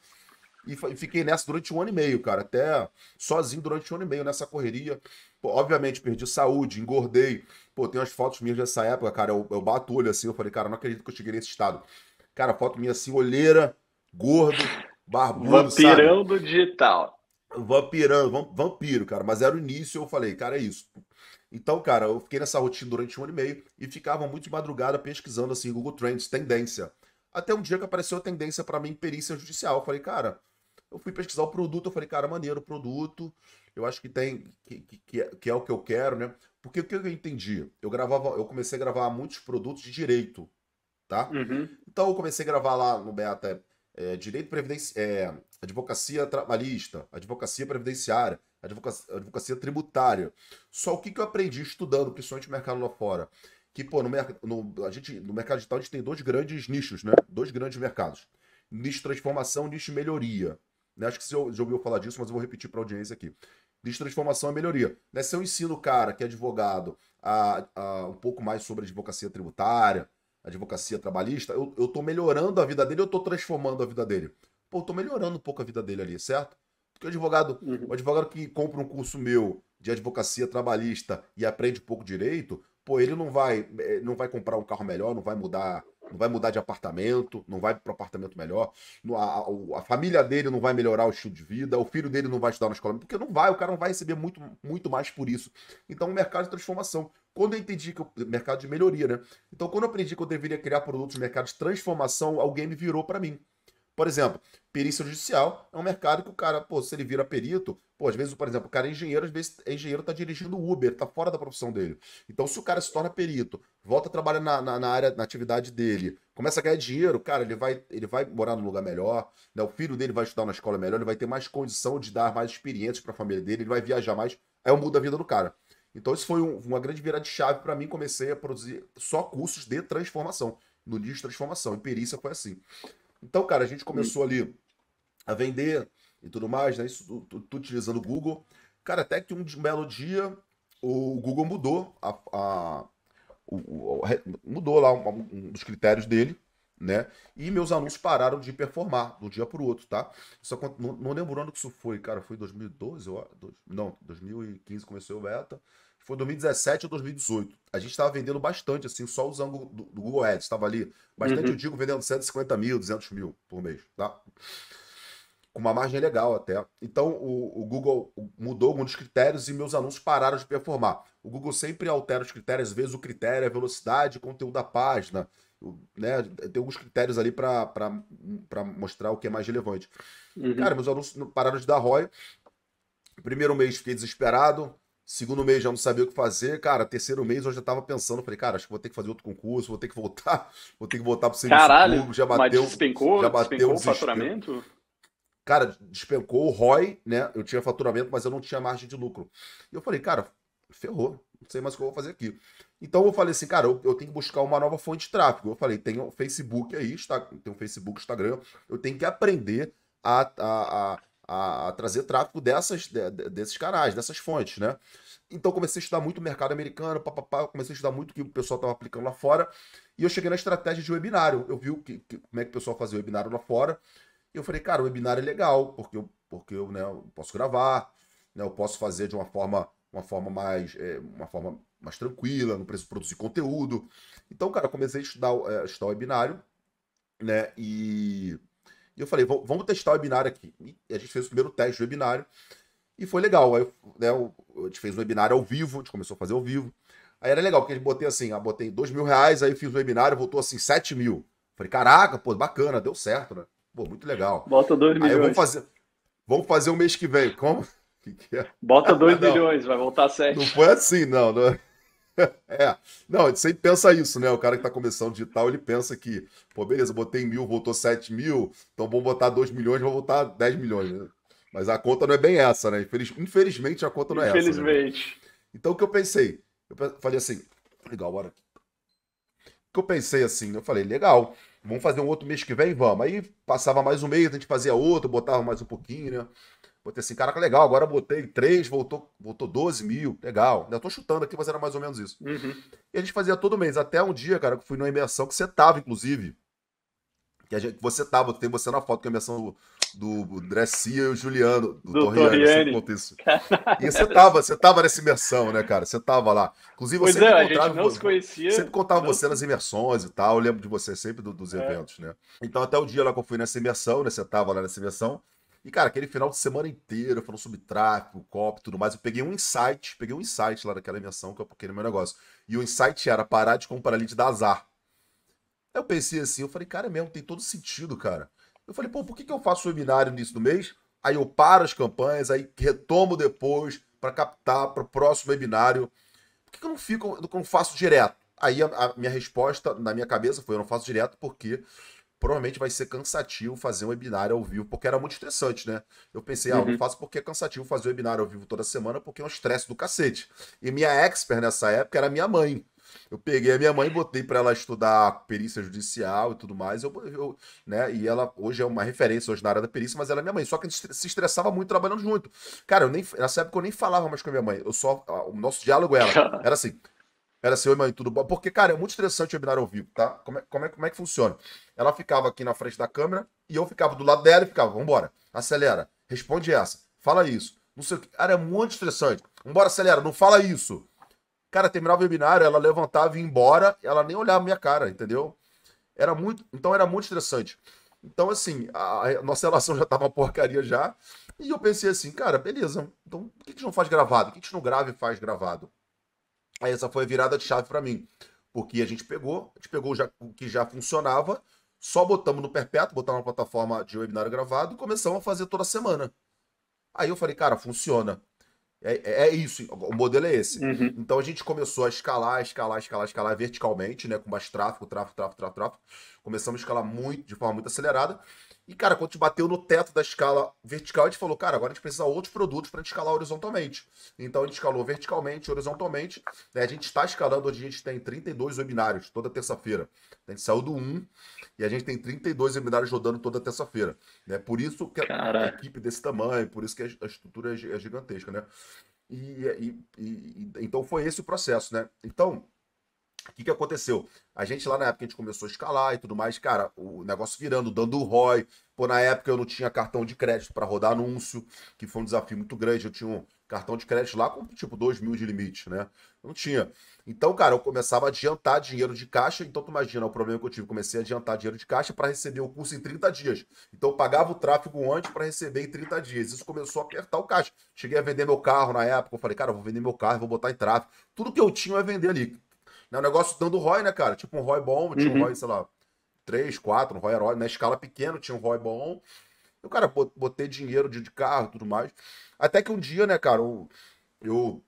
e fiquei nessa durante um ano e meio, cara, até sozinho durante um ano e meio nessa correria. Pô, obviamente, perdi saúde, engordei. Pô, tem umas fotos minhas dessa época, cara. Eu, eu bato o olho assim, eu falei, cara, não acredito que eu cheguei nesse estado. Cara, foto minha assim, olheira, gordo, barbudo. Vampirão do digital. Vampirão, vampiro, cara. Mas era o início, eu falei, cara, é isso. Então, cara, eu fiquei nessa rotina durante um ano e meio e ficava muito de madrugada pesquisando assim, Google Trends, tendência. Até um dia que apareceu a tendência para mim, perícia judicial. Eu falei, cara, eu fui pesquisar o produto, eu falei, cara, maneiro o produto eu acho que tem que, que, é, que, é o que eu quero, né? Porque o que eu entendi? Eu gravava, eu comecei a gravar muitos produtos de direito, tá? Uhum. Então eu comecei a gravar lá no Beta é, direito previdência, é, advocacia trabalhista, advocacia previdenciária, advocacia, advocacia, tributária. Só o que, que eu aprendi estudando, principalmente o mercado lá fora, que pô, no, no, a gente, no mercado digital a gente tem dois grandes nichos, né? Dois grandes mercados: nicho transformação, nicho melhoria. Né? Acho que você já ouviu falar disso, mas eu vou repetir para a audiência aqui de transformação e melhoria. Né? Se eu ensino o cara que é advogado a, a um pouco mais sobre advocacia tributária, advocacia trabalhista, eu, eu tô melhorando a vida dele, eu tô transformando a vida dele. Pô, eu tô melhorando um pouco a vida dele ali, certo? Porque o advogado, uhum. o advogado que compra um curso meu de advocacia trabalhista e aprende um pouco direito, pô, ele não vai, eh, não vai comprar um carro melhor, não vai mudar não vai mudar de apartamento, não vai para apartamento melhor, a, a, a, família dele não vai melhorar o estilo de vida, o filho dele não vai estudar na escola, porque não vai, o cara não vai receber muito, muito mais por isso. Então, o mercado de transformação. Quando eu entendi que o mercado de melhoria, né? Então, quando eu aprendi que eu deveria criar produtos no mercado de transformação, alguém me virou para mim. Por exemplo, perícia judicial é um mercado que o cara, pô, se ele vira perito, pô, às vezes, por exemplo, o cara é engenheiro, às vezes é engenheiro tá dirigindo Uber, tá fora da profissão dele. Então, se o cara se torna perito, volta a trabalhar na, na, na área, na atividade dele, começa a ganhar dinheiro, cara, ele vai, ele vai morar num lugar melhor, né? O filho dele vai estudar na escola melhor, ele vai ter mais condição de dar mais experiências para a família dele, ele vai viajar mais, aí é muda a vida do cara. Então, isso foi um, uma grande virada de chave para mim, comecei a produzir só cursos de transformação, no nicho de transformação, e perícia foi assim. Então, cara, a gente hum. começou ali a vender e tudo mais, né? Isso tudo utilizando o Google. Cara, até que um belo dia o Google mudou a, a o, o, mudou lá um, um, dos critérios dele, né? E meus anúncios pararam de performar de um dia para o outro, tá? Só não, não lembrando que isso foi, cara, foi 2012, eu, dois, não, 2015 começou o beta, foi 2017 ou 2018. A gente estava vendendo bastante, assim, só usando o do, do Google Ads. Estava ali, bastante, uhum. eu digo, vendendo 150 mil, 200 mil por mês, tá? Com uma margem legal até. Então, o, o Google mudou alguns critérios e meus anúncios pararam de performar. O Google sempre altera os critérios, às vezes o critério é velocidade, conteúdo da página, né? Tem alguns critérios ali para mostrar o que é mais relevante. Uhum. Cara, meus anúncios pararam de dar ROI. Primeiro mês fiquei desesperado, Segundo mês já não sabia o que fazer, cara. Terceiro mês eu já tava pensando, falei, cara, acho que vou ter que fazer outro concurso, vou ter que voltar, [LAUGHS] vou ter que voltar pro serviço Caralho, público. Já bateu, despencou, já bateu despencou o faturamento? Cara, despencou o ROI, né? Eu tinha faturamento, mas eu não tinha margem de lucro. E eu falei, cara, ferrou, não sei mais o que eu vou fazer aqui. Então eu falei assim, cara, eu, eu tenho que buscar uma nova fonte de tráfego. Eu falei, tem o Facebook aí, está, tem o Facebook, Instagram, eu tenho que aprender a, a, a a, a trazer tráfego dessas, de, desses canais, dessas fontes, né? Então comecei a estudar muito o mercado americano, papapá, comecei a estudar muito o que o pessoal estava aplicando lá fora. E eu cheguei na estratégia de webinário. Eu vi o que, que, como é que o pessoal fazia webinário lá fora. E eu falei, cara, o webinário é legal, porque eu, porque eu, né, eu posso gravar, né, eu posso fazer de uma forma, uma forma mais. É, uma forma mais tranquila, não preciso produzir conteúdo. Então, cara, comecei a estudar, é, estudar o webinário, né? E e eu falei, vamos testar o webinário aqui. E a gente fez o primeiro teste do webinário. E foi legal. Aí, né, a gente fez o webinário ao vivo, a gente começou a fazer ao vivo. Aí era legal, porque a gente botei assim, ah, botei dois mil reais, aí fiz o webinário, voltou assim, 7 mil. Falei, caraca, pô, bacana, deu certo, né? Pô, muito legal. Bota 2 milhões. Aí vamos fazer, vamos fazer o um mês que vem. Como? [LAUGHS] Que que é? Bota 2 milhões, vai voltar 7. Não foi assim, não. não. É? [LAUGHS] é, não, a gente sempre pensa isso, né? O cara que tá começando digital, ele pensa que, pô, beleza, botei mil, voltou 7 mil, então vou botar 2 milhões, vou voltar 10 milhões, né? Mas a conta não é bem essa, né? Infeliz... Infelizmente a conta não é né? Infelizmente. essa. Infelizmente. Né? Então o que eu pensei? Eu falei assim, legal, bora. O que eu pensei assim, eu falei, legal, vamos fazer um outro mês que vem, vamos. Aí passava mais um mês, a gente fazia outro, botava mais um pouquinho, né? Botei assim, caraca, legal, agora botei 3, voltou, voltou 12 mil, legal. Ainda tô chutando aqui, mas era mais ou menos isso. Uhum. E a gente fazia todo mês, até um dia, cara, que fui numa imersão que você tava, inclusive. Que, a gente, você tava, tem você na foto, que é a imersão do, do Dressia e o Juliano, do, do Torriani, Torriani. isso. E você tava, você tava nessa imersão, né, cara? Você tava lá. Inclusive, pois você é, a gente não você, se conhecia. Sempre contava não... você nas imersões e tal, eu lembro de você sempre do, dos é. eventos, né? Então, até o dia lá que eu fui nessa imersão, né, você tava lá nessa imersão, e, cara, aquele final de semana inteiro falando sobre tráfego, copy e tudo mais. Eu peguei um insight, peguei um insight lá daquela imersão que eu porque no meu negócio. E o insight era parar de comprar lead da azar. Aí eu pensei assim, eu falei, cara, é mesmo, tem todo sentido, cara. Eu falei, pô, por que, que eu faço webinário no início do mês? Aí eu paro as campanhas, aí retomo depois para captar para o próximo webinário. Por que, que eu não fico, eu não faço direto? Aí a, a minha resposta na minha cabeça foi, eu não faço direto porque provavelmente vai ser cansativo fazer um webinar ao vivo, porque era muito estressante, né? Eu pensei, ah, eu não uhum. faço porque é cansativo fazer um webinar ao vivo toda semana, porque é um estresse do cacete. E minha expert nessa época era minha mãe. Eu peguei a minha mãe, botei para ela estudar perícia judicial e tudo mais. Eu, eu, né, e ela hoje é uma referência hoje na área da perícia, mas ela é minha mãe. Só que a gente se estressava muito trabalhando junto. Cara, eu nem, nessa época eu nem falava mais com a minha mãe. Eu só. O nosso diálogo era, [LAUGHS] era assim: era assim, oi mãe, tudo bom? Porque, cara, é muito estressante o webinar ao vivo, tá? Como é, como é, como é que funciona? Ela ficava aqui na frente da câmera e eu ficava do lado dela e ficava, vambora, acelera, responde essa, fala isso. Não sei o que. Cara, é muito estressante. Vambora, acelera, não fala isso. Cara, terminava o webinar, ela levantava e ia embora, ela nem olhava a minha cara, entendeu? Era muito, então era muito estressante. Então, assim, a, a nossa relação [LAUGHS] já tava uma porcaria já. E eu pensei assim, cara, beleza, então por que a gente não faz gravado? Por que a gente não grava e faz gravado? Essa foi a virada de chave para mim. Porque a gente pegou, a gente pegou já, o que já funcionava, só botamos no perpétuo, botamos na plataforma de webinário gravado e começamos a fazer toda semana. Aí eu falei, cara, funciona. É, é, é isso, o modelo é esse. Uhum. Então a gente começou a escalar, escalar, escalar, escalar verticalmente, né? Com mais tráfego, tráfego, tráfego, tráfego, tráfego. Começamos a escalar muito, de forma muito acelerada. E, cara, quando a gente bateu no teto da escala vertical, a gente falou, cara, agora a gente precisa de outros produtos para escalar horizontalmente. Então a gente escalou verticalmente, horizontalmente. Né? A gente está escalando hoje, a gente tem 32 webinários toda terça-feira. A gente saiu do 1 e a gente tem 32 webinários rodando toda terça-feira. Né? Por isso que a, equipe desse tamanho, por isso que a, estrutura é, é, gigantesca, né? E, e, e, então foi esse o processo, né? Então, o que, que aconteceu? A gente lá na época a gente começou a escalar e tudo mais, cara, o negócio virando, dando ROI. Pô, na época eu não tinha cartão de crédito para rodar anúncio, que foi um desafio muito grande. Eu tinha um cartão de crédito lá com tipo 2 mil de limite, né? Eu não tinha. Então, cara, eu começava a adiantar dinheiro de caixa. Então, tu imagina o problema que eu tive. Comecei a adiantar dinheiro de caixa para receber o curso em 30 dias. Então, eu pagava o tráfego antes para receber em 30 dias. Isso começou a apertar o caixa. Cheguei a vender meu carro na época. Eu falei, cara, eu vou vender meu carro, vou botar em tráfego. Tudo que eu tinha eu ia vender ali. Né? O negócio dando ROI, né, cara? Tipo um ROI bom, tinha uhum. um ROI, sei lá, 3, 4, um ROI herói. Na escala pequena tinha um ROI bom. Eu, cara, botei dinheiro de, carro e tudo mais. Até que um dia, né, cara, eu, eu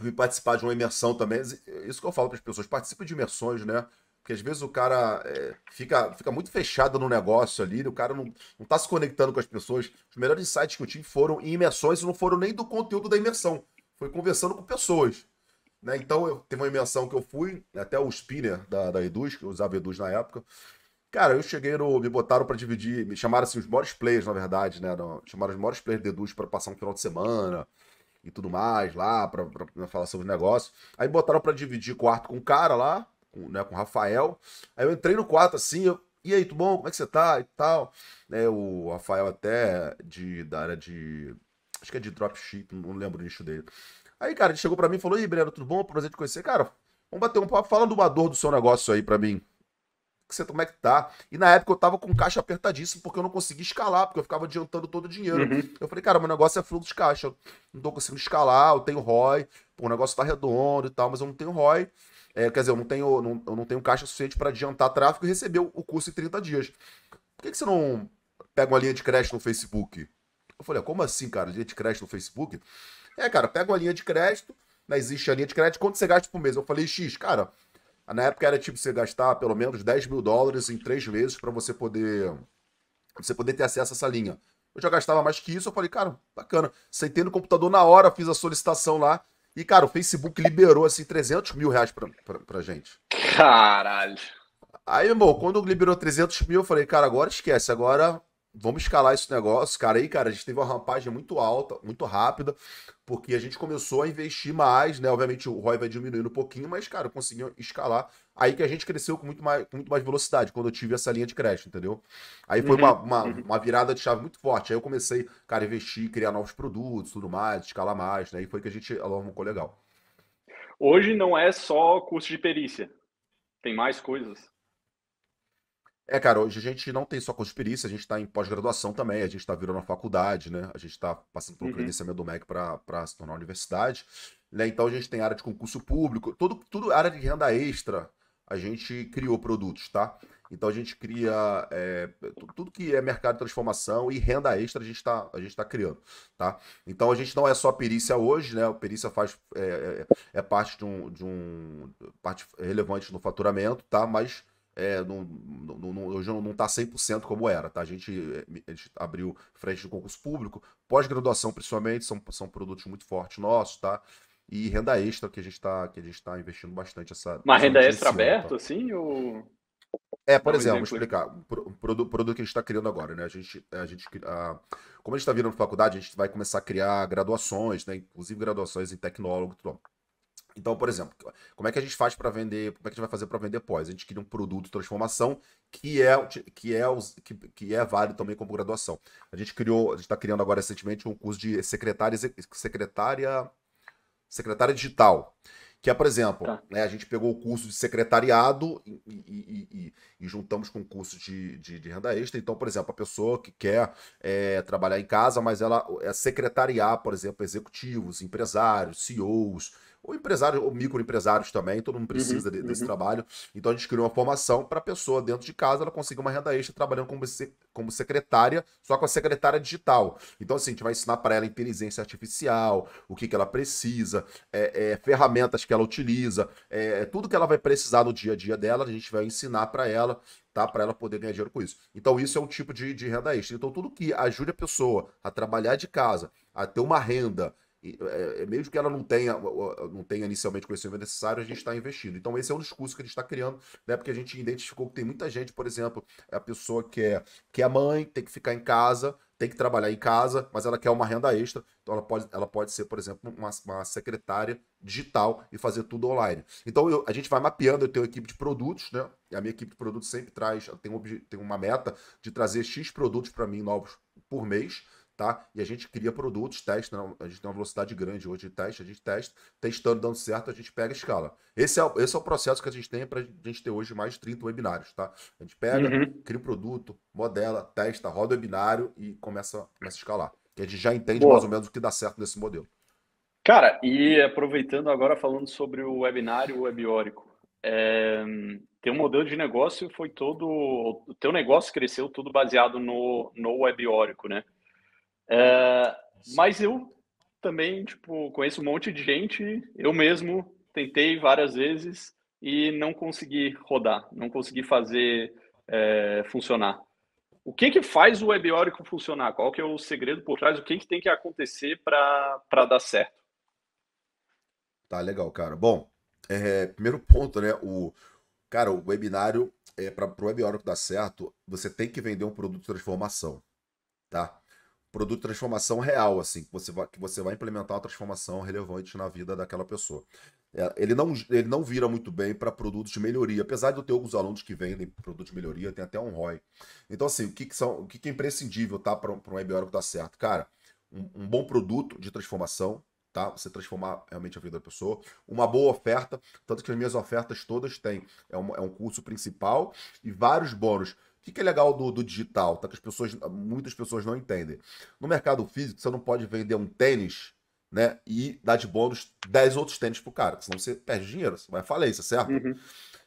vim participar de uma imersão também. Isso que eu falo para as pessoas, participa de imersões, né? Porque às vezes o cara é, fica, fica muito fechado no negócio ali, o cara não, não tá se conectando com as pessoas. Os melhores insights que eu tive foram em imersões, não foram nem do conteúdo da imersão. Foi conversando com pessoas. Né? Então, eu, teve uma imersão que eu fui, né? até o Spinner da, da Eduz, que eu usava Eduz na época. Cara, eu cheguei no. Me botaram para dividir. Me chamaram assim, os maiores players, na verdade, né? chamaram os maiores players de Eduz para passar um final de semana e tudo mais lá, para falar sobre o negócio. Aí botaram para dividir quarto com o cara lá, com, né, com o Rafael. Aí eu entrei no quarto assim, eu, e aí, tudo bom? Como é que você tá? E tal. Né, o Rafael até de, da área de. Acho que é de dropship, não lembro o nicho dele. Aí, cara, ele chegou para mim e falou: Ei, Breno, tudo bom? Prazer te conhecer. Cara, vamos bater um papo. Fala do dor do seu negócio aí para mim. Que você, como é que tá? E na época eu tava com caixa apertadíssimo porque eu não conseguia escalar, porque eu ficava adiantando todo o dinheiro. Uhum. Eu falei, cara, meu negócio é fluxo de caixa. Eu não tô conseguindo escalar, eu tenho ROI, pô, o negócio tá redondo e tal, mas eu não tenho ROI. É, quer dizer, eu não tenho, não, eu não tenho caixa suficiente para adiantar tráfego e receber o curso em 30 dias. Por que, que você não pega uma linha de crédito no Facebook? Eu falei, ah, como assim, cara? Linha de crédito no Facebook? É, cara, pega uma linha de crédito, né? Existe a linha de crédito, quanto você gasta por mês? Eu falei, X, cara, na época era tipo você gastar pelo menos 10 mil dólares em três meses para você poder pra você poder ter acesso a essa linha. Eu já gastava mais que isso, eu falei, cara, bacana. Sentei no computador na hora, fiz a solicitação lá. E, cara, o Facebook liberou, assim, 300 mil reais pra, pra, pra gente. Caralho. Aí, irmão, quando liberou 300 mil, eu falei, cara, agora esquece. Agora vamos escalar esse negócio, cara. Aí, cara, a gente teve uma rampagem muito alta, muito rápida, porque a gente começou a investir mais, né? Obviamente o ROI vai diminuindo um pouquinho, mas, cara, conseguiu escalar. Aí que a gente cresceu com muito mais, com muito mais velocidade, quando eu tive essa linha de crédito, entendeu? Aí foi uma, uhum, uma, uhum. uma, virada de chave muito forte. Aí eu comecei, cara, investir, criar novos produtos, tudo mais, escalar mais, né? E foi que a gente alavancou legal. Hoje não é só curso de perícia. Tem mais coisas. É, cara, hoje a gente não tem só perícia, a gente está em pós-graduação também, a gente está virando a faculdade, né? A gente está passando pelo uhum. credenciamento do MEC para se tornar uma universidade. Né? Então a gente tem área de concurso público, tudo, tudo área de renda extra, a gente criou produtos, tá? Então a gente cria é, tudo que é mercado de transformação e renda extra a gente está a gente tá criando, tá? Então a gente não é só perícia hoje, né? A perícia faz é, é, é parte de um, de um parte relevante no faturamento, tá? Mas é, não, não, não, hoje não está 100% como era, tá? A gente, eh, a gente abriu frente de concurso público, pós-graduação principalmente, são, são produtos muito fortes nossos, tá? E renda extra, que a gente está tá investindo bastante essa... Uma renda extra tá? aberta, assim, ou... É, por exemplo, exemplo, explicar. O produto, produto que a gente está criando agora, né? A gente, a gente, a, como a gente está virando faculdade, a gente vai começar a criar graduações, né? Inclusive graduações em tecnólogo, tudo. Então, por exemplo, como é que a gente faz para vender? Como é que a gente vai fazer para vender pós? A gente cria um produto de transformação que é que é que, que é válido também como graduação. A gente criou, a gente está criando agora recentemente um curso de secretária secretária secretária digital, que é, por exemplo, tá. né, a gente pegou o curso de secretariado e, e, e, e juntamos com o curso de, de, de, renda extra. Então, por exemplo, a pessoa que quer é, trabalhar em casa, mas ela é secretariar, por exemplo, executivos, empresários, CEOs ou empresários, ou microempresários também, todo mundo precisa uhum, de, desse uhum. trabalho. Então a gente criou uma formação para a pessoa dentro de casa, ela conseguir uma renda extra trabalhando como, se, como secretária, só com a secretária digital. Então assim, a gente vai ensinar para ela inteligência artificial, o que, que ela precisa, é, é, ferramentas que ela utiliza, é, é tudo que ela vai precisar no dia a dia dela, a gente vai ensinar para ela tá? Para ela poder ganhar dinheiro com isso. Então, isso é um tipo de, de renda extra. Então, tudo que ajude a pessoa a trabalhar de casa, a ter uma renda é, é, é, mesmo que ela não tenha, não tenha inicialmente conhecimento necessário, a gente está investindo. Então, esse é um discurso que a gente está criando, né? Porque a gente identificou que tem muita gente, por exemplo, a pessoa que é, que é mãe, tem que ficar em casa, tem que trabalhar em casa, mas ela quer uma renda extra. Então, ela pode, ela pode ser, por exemplo, uma, uma secretária digital e fazer tudo online. Então, eu, a gente vai mapeando, eu tenho uma equipe de produtos, né? A minha equipe de produtos sempre traz, tem, um, tem uma meta de trazer X produtos para mim novos por mês tá? E a gente cria produtos, testa, a gente tem uma velocidade grande hoje de teste, a gente testa, testando, dando certo, a gente pega a escala. Esse é, esse é o processo que a gente tem para a gente ter hoje mais de 30 webinários, tá? A gente pega, uhum. cria o produto, modela, testa, roda o webinário e começa, começa a escalar. Que a gente já entende Boa. mais ou menos o que dá certo nesse modelo. Cara, e aproveitando agora falando sobre o webinário webiórico, é, teu modelo de negócio foi todo, o teu negócio cresceu tudo baseado no, no webiórico, né? É, mas eu também, tipo, conheço um monte de gente, eu mesmo tentei várias vezes e não consegui rodar, não consegui fazer é, funcionar. O que que faz o webiórico funcionar? Qual que é o segredo por trás? O que que tem que acontecer para dar certo? Tá legal, cara. Bom, é, primeiro ponto, né? O cara, o webinário é para o webinário dar certo, você tem que vender um produto de transformação, tá? produto de transformação real, assim, que você vai, que você vai implementar uma transformação relevante na vida daquela pessoa. É, ele, não, ele não vira muito bem para produtos de melhoria, apesar de eu ter alguns alunos que vendem produtos de melhoria, tem até um ROI. Então, assim, o que, que são, o que, que é imprescindível, tá, para um, pra um webbiórico tá certo? Cara, um, um bom produto de transformação, tá? Você transformar realmente a vida da pessoa. Uma boa oferta, tanto que as minhas ofertas todas têm. É, um é um curso principal e vários bônus que, que é legal do, do, digital, tá? Que as pessoas, muitas pessoas não entendem. No mercado físico, você não pode vender um tênis, né? E dar de bônus 10 outros tênis pro cara, senão você perde dinheiro, você vai isso, certo? Uhum.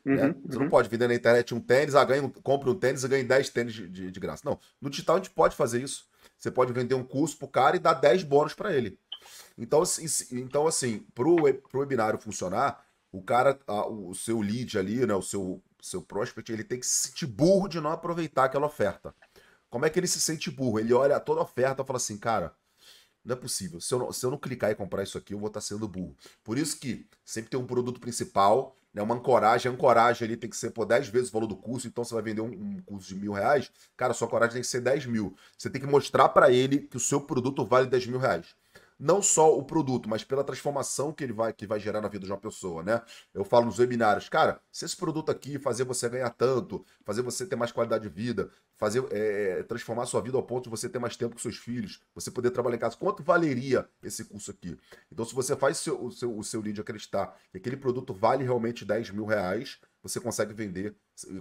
Né? Uhum. Você uhum. não pode vender na internet um tênis, ah, ganha um, compre um tênis e ganhe 10 tênis de, de, de, graça. Não, no digital a gente pode fazer isso. Você pode vender um curso pro cara e dar 10 bônus para ele. Então, assim, então assim, pro, pro webinário funcionar, o cara, o seu lead ali, né, o seu seu prospect, ele tem que se sentir burro de não aproveitar aquela oferta. Como é que ele se sente burro? Ele olha toda a oferta e fala assim, cara, não é possível. Se eu não, se eu não clicar e comprar isso aqui, eu vou estar tá sendo burro. Por isso que sempre tem um produto principal, né, uma ancoragem. A ancoragem ali tem que ser por 10 vezes o valor do curso. Então você vai vender um, um curso de mil reais. Cara, sua coragem tem que ser 10 mil. Você tem que mostrar para ele que o seu produto vale 10 mil reais não só o produto, mas pela transformação que ele vai, que vai gerar na vida de uma pessoa, né? Eu falo nos webinários, cara, se esse produto aqui fazer você ganhar tanto, fazer você ter mais qualidade de vida, fazer é, é transformar sua vida ao ponto de você ter mais tempo com seus filhos, você poder trabalhar em casa, quanto valeria esse curso aqui? Então, se você faz seu, o, seu, o seu lead acreditar que aquele produto vale realmente 10 mil reais, você consegue vender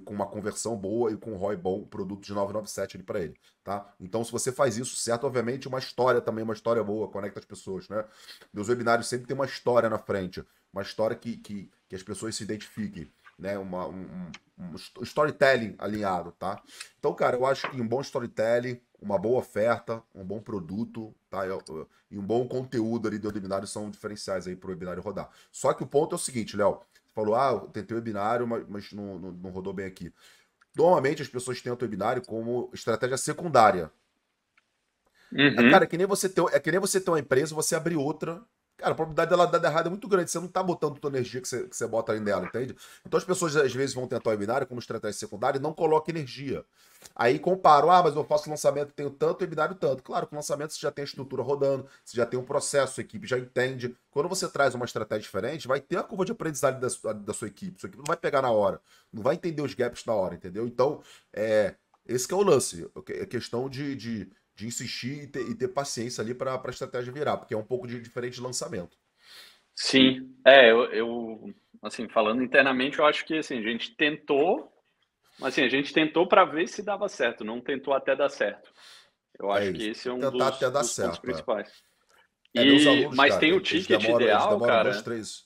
com uma conversão boa e com um ROI bom, um produto de 997 ali para ele, tá? Então, se você faz isso certo, obviamente, uma história também, uma história boa, conecta as pessoas, né? Meus webinários sempre tem uma história na frente, uma história que, que, que as pessoas se identifiquem, né? Uma, um, um storytelling alinhado, tá? Então, cara, eu acho que um bom storytelling, uma boa oferta, um bom produto, tá? E um bom conteúdo ali do webinário são diferenciais aí para o webinário rodar. Só que o ponto é o seguinte, Léo, falou, ah, tentei webinário, mas não, não, não rodou bem aqui. Normalmente as pessoas tentam webinário como estratégia secundária. É, uhum. É, cara, é que nem você ter, é que nem você ter uma empresa, você abrir outra Cara, a probabilidade dela dar errado é muito grande. Você não tá botando toda a energia que você, que você bota ali nela, entende? Então as pessoas às vezes vão tentar o webinário como estratégia secundária e não colocam energia. Aí comparam, ah, mas eu faço lançamento, tenho tanto, webinário tanto. Claro, com lançamento você já tem a estrutura rodando, você já tem um processo, a equipe já entende. Quando você traz uma estratégia diferente, vai ter a curva de aprendizagem da, sua, da sua equipe. Sua equipe não vai pegar na hora, não vai entender os gaps na hora, entendeu? Então, é, esse é o lance. É, é questão de, de de insistir e ter, e ter paciência ali para a estratégia virar, porque é um pouco de diferente de lançamento. Sim, é, eu, eu, assim, falando internamente, eu acho que assim, a gente tentou, mas assim, a gente tentou para ver se dava certo, não tentou até dar certo. Eu é acho que esse é um Tentar dos, até dar dos certo, é. principais. É. E, alunos, mas cara, tem o ticket demoram, ideal, cara. Dois, três,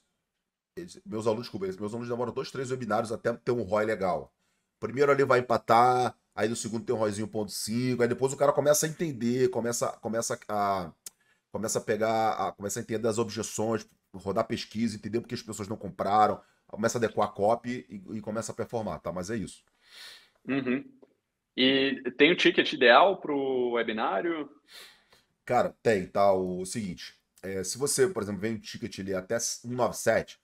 meus alunos, desculpa, meus alunos demoram dois, três webinários até ter um ROI legal. Primeiro ali vai empatar, aí no segundo tem um ponto 1.5, aí depois o cara começa a entender, começa, começa a começa a pegar, a, começa a entender as objeções, rodar pesquisa, entender porque as pessoas não compraram, começa a adequar a copy e, e começa a performar, tá? Mas é isso. Uhum. E tem o ticket ideal para o webinário? Cara, tem, tá? O seguinte, é, se você, por exemplo, vem um ticket ali até 197,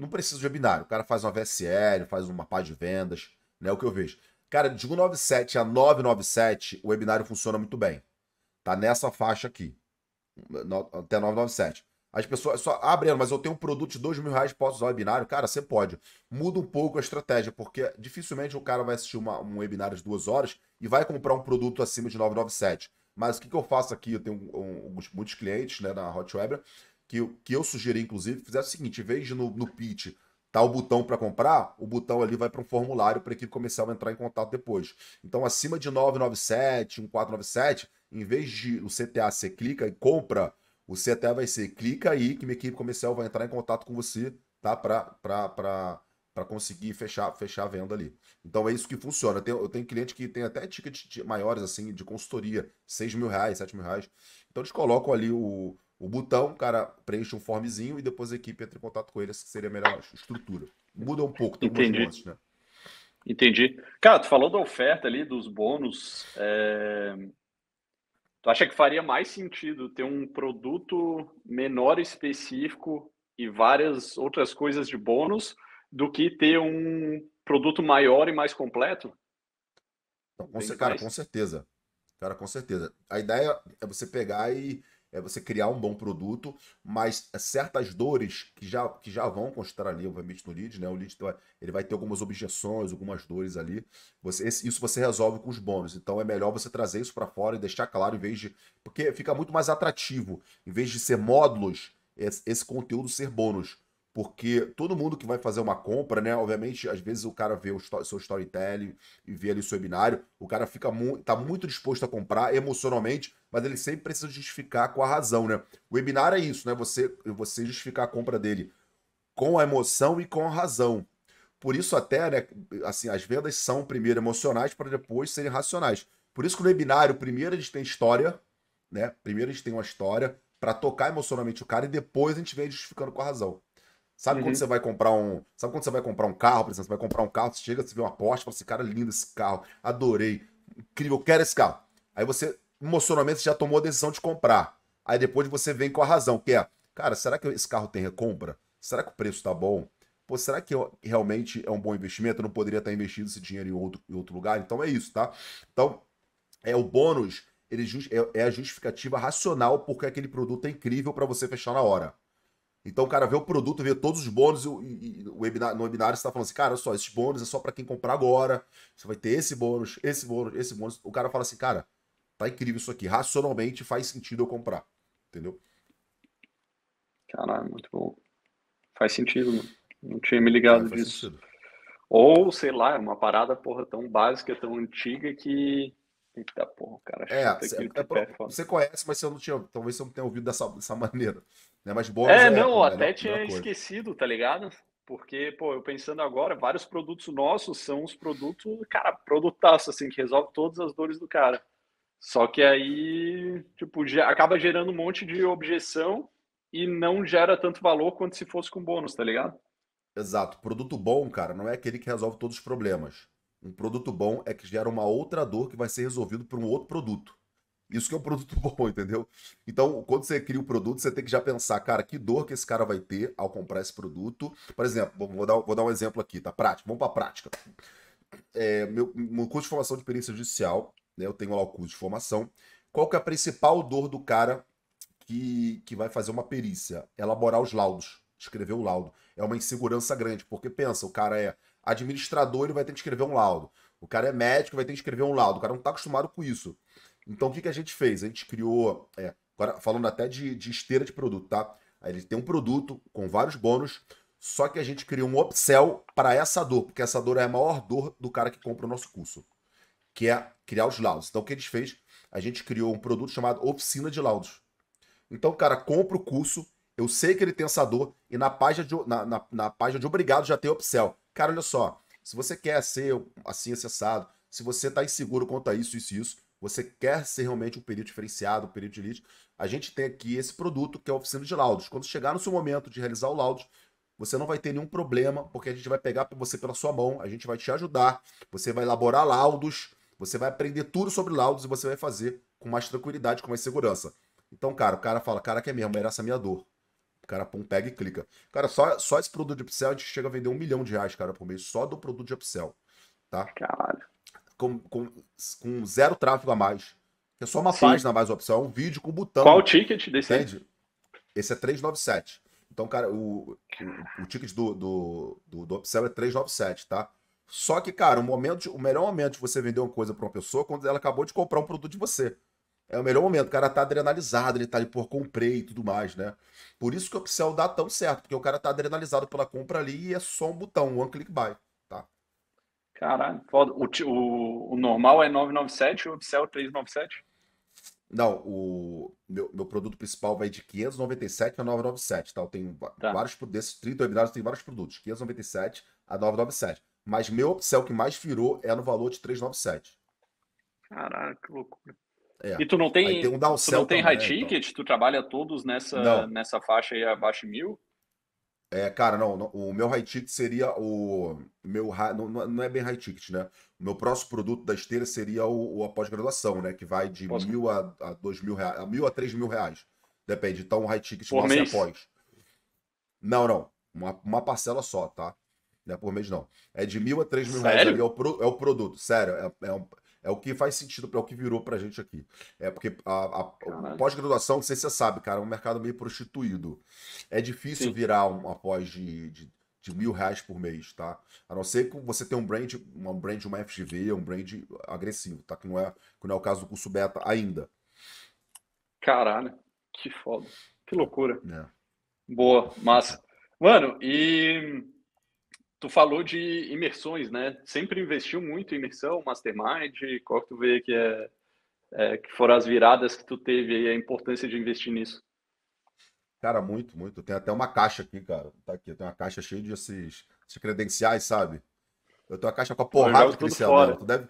não precisa de webinário. O cara faz uma VSL, faz uma página de vendas, né? É o que eu vejo. Cara, de 197 a 997, o webinário funciona muito bem. Tá nessa faixa aqui. Até 997. As pessoas só, ah, Breno, mas eu tenho um produto de 2 mil reais, posso usar o webinário? Cara, você pode. Muda um pouco a estratégia, porque dificilmente o cara vai assistir uma, um webinário de duas horas e vai comprar um produto acima de 997. Mas o que, que eu faço aqui? Eu tenho um, um, muitos clientes né, na Hot Web que, que eu sugeri, inclusive, fizer o seguinte: em vez de no, no pitch tá o botão para comprar, o botão ali vai para um formulário para a equipe comercial entrar em contato depois. Então, acima de 997, 1497, em vez de o CTA você clica e compra, o CTA vai ser clica aí que minha equipe comercial vai entrar em contato com você, tá? Para para conseguir fechar, fechar a venda ali. Então é isso que funciona. Eu tenho, eu tenho cliente que tem até tickets maiores, assim, de consultoria, 6 mil reais, 7 mil reais. Então eles colocam ali o, o botão, o cara preenche um formzinho e depois a equipe entra em contato com ele, essa seria a melhor estrutura. Muda um pouco, tem Entendi. Nuances, né? Entendi. Cara, tu falou da oferta ali, dos bônus. É... Tu acha que faria mais sentido ter um produto menor específico e várias outras coisas de bônus do que ter um produto maior e mais completo? Então, com, cara, mais. com certeza. Cara, com certeza. A ideia é você pegar e é você criar um bom produto, mas certas dores que já, que já vão constar ali, obviamente, no lead, né? O lead ele vai ter algumas objeções, algumas dores ali. Você, isso você resolve com os bônus. Então é melhor você trazer isso para fora e deixar claro, em vez de. Porque fica muito mais atrativo. Em vez de ser módulos, esse, esse conteúdo ser bônus porque todo mundo que vai fazer uma compra, né? Obviamente, às vezes o cara vê o seu storytelling e vê ali o seu binário, o cara fica mu tá muito disposto a comprar emocionalmente, mas ele sempre precisa justificar com a razão, né? O webinar é isso, né? Você, você justificar a compra dele com a emoção e com a razão. Por isso até, né, assim, as vendas são primeiro emocionais para depois serem racionais. Por isso que no webinário, primeiro a gente tem história, né? Primeiro a gente tem uma história para tocar emocionalmente o cara e depois a gente vem justificando com a razão. Sabe uhum. quando você vai comprar um. Sabe quando você vai comprar um carro, por exemplo? Você vai comprar um carro, você chega, você vê uma Porsche, fala assim, cara, lindo esse carro, adorei, incrível, quero esse carro. Aí você, emocionalmente, já tomou a decisão de comprar. Aí depois você vem com a razão, que é, cara, será que esse carro tem recompra? Será que o preço tá bom? Pô, será que realmente é um bom investimento? Eu não poderia estar investindo esse dinheiro em outro, em outro lugar? Então é isso, tá? Então, é o bônus, ele é, é a justificativa racional porque aquele produto é incrível para você fechar na hora. Então o cara vê o produto, vê todos os bônus e, e, e webinar, no webinário você está falando assim, cara, só, esses bônus é só para quem comprar agora. Você vai ter esse bônus, esse bônus, esse bônus. O cara fala assim, cara, tá incrível isso aqui. Racionalmente faz sentido eu comprar. Entendeu? Caralho, muito bom. Faz sentido, mano. Não tinha me ligado é, disso. Sentido. Ou, sei lá, é uma parada, porra, tão básica, tão antiga que Eita porra, cara é, é, Você conhece, mas eu não tinha, talvez você não tenha ouvido dessa, dessa maneira. Né? Mas Boros é, é, não, é até né? tinha esquecido, tá ligado? Porque, pô, eu pensando agora, vários produtos nossos são os produtos, cara, produtaço, assim, que resolve todas as dores do cara. Só que aí, tipo, acaba gerando um monte de objeção e não gera tanto valor quanto se fosse com bônus, tá ligado? Exato. Produto bom, cara, não é aquele que resolve todos os problemas. Um produto bom é que gera uma outra dor que vai ser resolvido por um outro produto. Isso que é um produto [LAUGHS] bom, entendeu? Então, quando você cria o um produto, você tem que já pensar, cara, que dor que esse cara vai ter ao comprar esse produto. Por exemplo, vou dar, vou dar um exemplo aqui, tá? Prática, vamos para prática. É, meu, meu curso de formação de perícia judicial, né? Eu tenho lá o curso de formação. Qual que é a principal dor do cara que, que vai fazer uma perícia? Elaborar os laudos, escrever o laudo. É uma insegurança grande, porque pensa, o cara é administrador, ele vai ter que escrever um laudo. O cara é médico, vai ter que escrever um laudo. O cara não está acostumado com isso. Então, o que, que a gente fez? A gente criou, é, agora falando até de, de esteira de produto, tá? Aí ele tem um produto com vários bônus, só que a gente criou um upsell para essa dor, porque essa dor é a maior dor do cara que compra o nosso curso, que é criar os laudos. Então, o que a gente fez? A gente criou um produto chamado Oficina de Laudos. Então, o cara compra o curso, eu sei que ele tem essa dor, e na página de, na, na, na página de obrigado já tem upsell. Cara, olha só, se você quer ser assim acessado, se você está inseguro quanto a isso, isso e isso, você quer ser realmente um período diferenciado, um período de elite, a gente tem aqui esse produto que é a oficina de laudos. Quando chegar no seu momento de realizar o laudo, você não vai ter nenhum problema, porque a gente vai pegar você pela sua mão, a gente vai te ajudar, você vai elaborar laudos, você vai aprender tudo sobre laudos e você vai fazer com mais tranquilidade, com mais segurança. Então, cara, o cara fala, cara, que é mesmo, merece essa minha dor cara pum, pega e clica. Cara, só, só esse produto de upsell a gente chega a vender um milhão de reais, cara, por mês, só do produto de upsell. Tá? Caralho. Com, com, com zero tráfego a mais. É só uma Sim. página a mais opção, é um vídeo com botão. Qual o ticket desse? Entende? Esse é 397. Então, cara, o, o, o ticket do, do, do, do upsell é 397, tá? Só que, cara, o, momento, o melhor momento de você vender uma coisa para uma pessoa é quando ela acabou de comprar um produto de você. É o melhor momento, o cara tá adrenalizado, ele tá ali, pô, comprei e tudo mais, né? Por isso que o upsell dá tão certo, porque o cara tá adrenalizado pela compra ali e é só um botão, one click buy, tá? Caralho, foda. O, o, o normal é 997 e o upsell 397? É Não, o meu, meu produto principal vai de 597 a 997, tá? Eu tenho tá. vários, desses 30 webinários tem vários produtos, 597 a 997. Mas meu upsell que mais virou é no valor de 397. Caralho, que loucura. É. E tu não tem, tem um tu não tem high então. ticket, então. tu trabalha todos nessa, nessa faixa aí abaixo de mil? É, cara, não, não, o meu high ticket seria o meu não, é, não é bem high ticket, né? O meu próximo produto da esteira seria o, o a pós-graduação, né? Que vai de mil a, a dois mil reais, a mil a três mil reais, depende. Então o high ticket por é mês? após. Não, não, uma, uma parcela só, tá? Não é por mês não. É de mil a três mil Sério? reais ali é o, pro, é o produto, sério. É, é um, é o que faz sentido, é o que virou pra gente aqui. É porque a, a pós-graduação, não sei se você sabe, cara, é um mercado meio prostituído. É difícil Sim. virar uma pós de, de, de, mil reais por mês, tá? A não ser que você tenha um brand, uma brand, uma FGV, um brand agressivo, tá? Que não é, que não é o caso do curso beta ainda. Caralho, que foda. Que loucura. É. Boa, massa. Mano, e Tu falou de imersões, né? Sempre investiu muito em imersão, mastermind, qual que tu vê que é, é que foram as viradas que tu teve e a importância de investir nisso? Cara, muito, muito. Tem até uma caixa aqui, cara. Tá aqui, tem uma caixa cheia de esses, esses credenciais, sabe? Eu tenho uma caixa com a porrada de credencial. Né? Tu deve...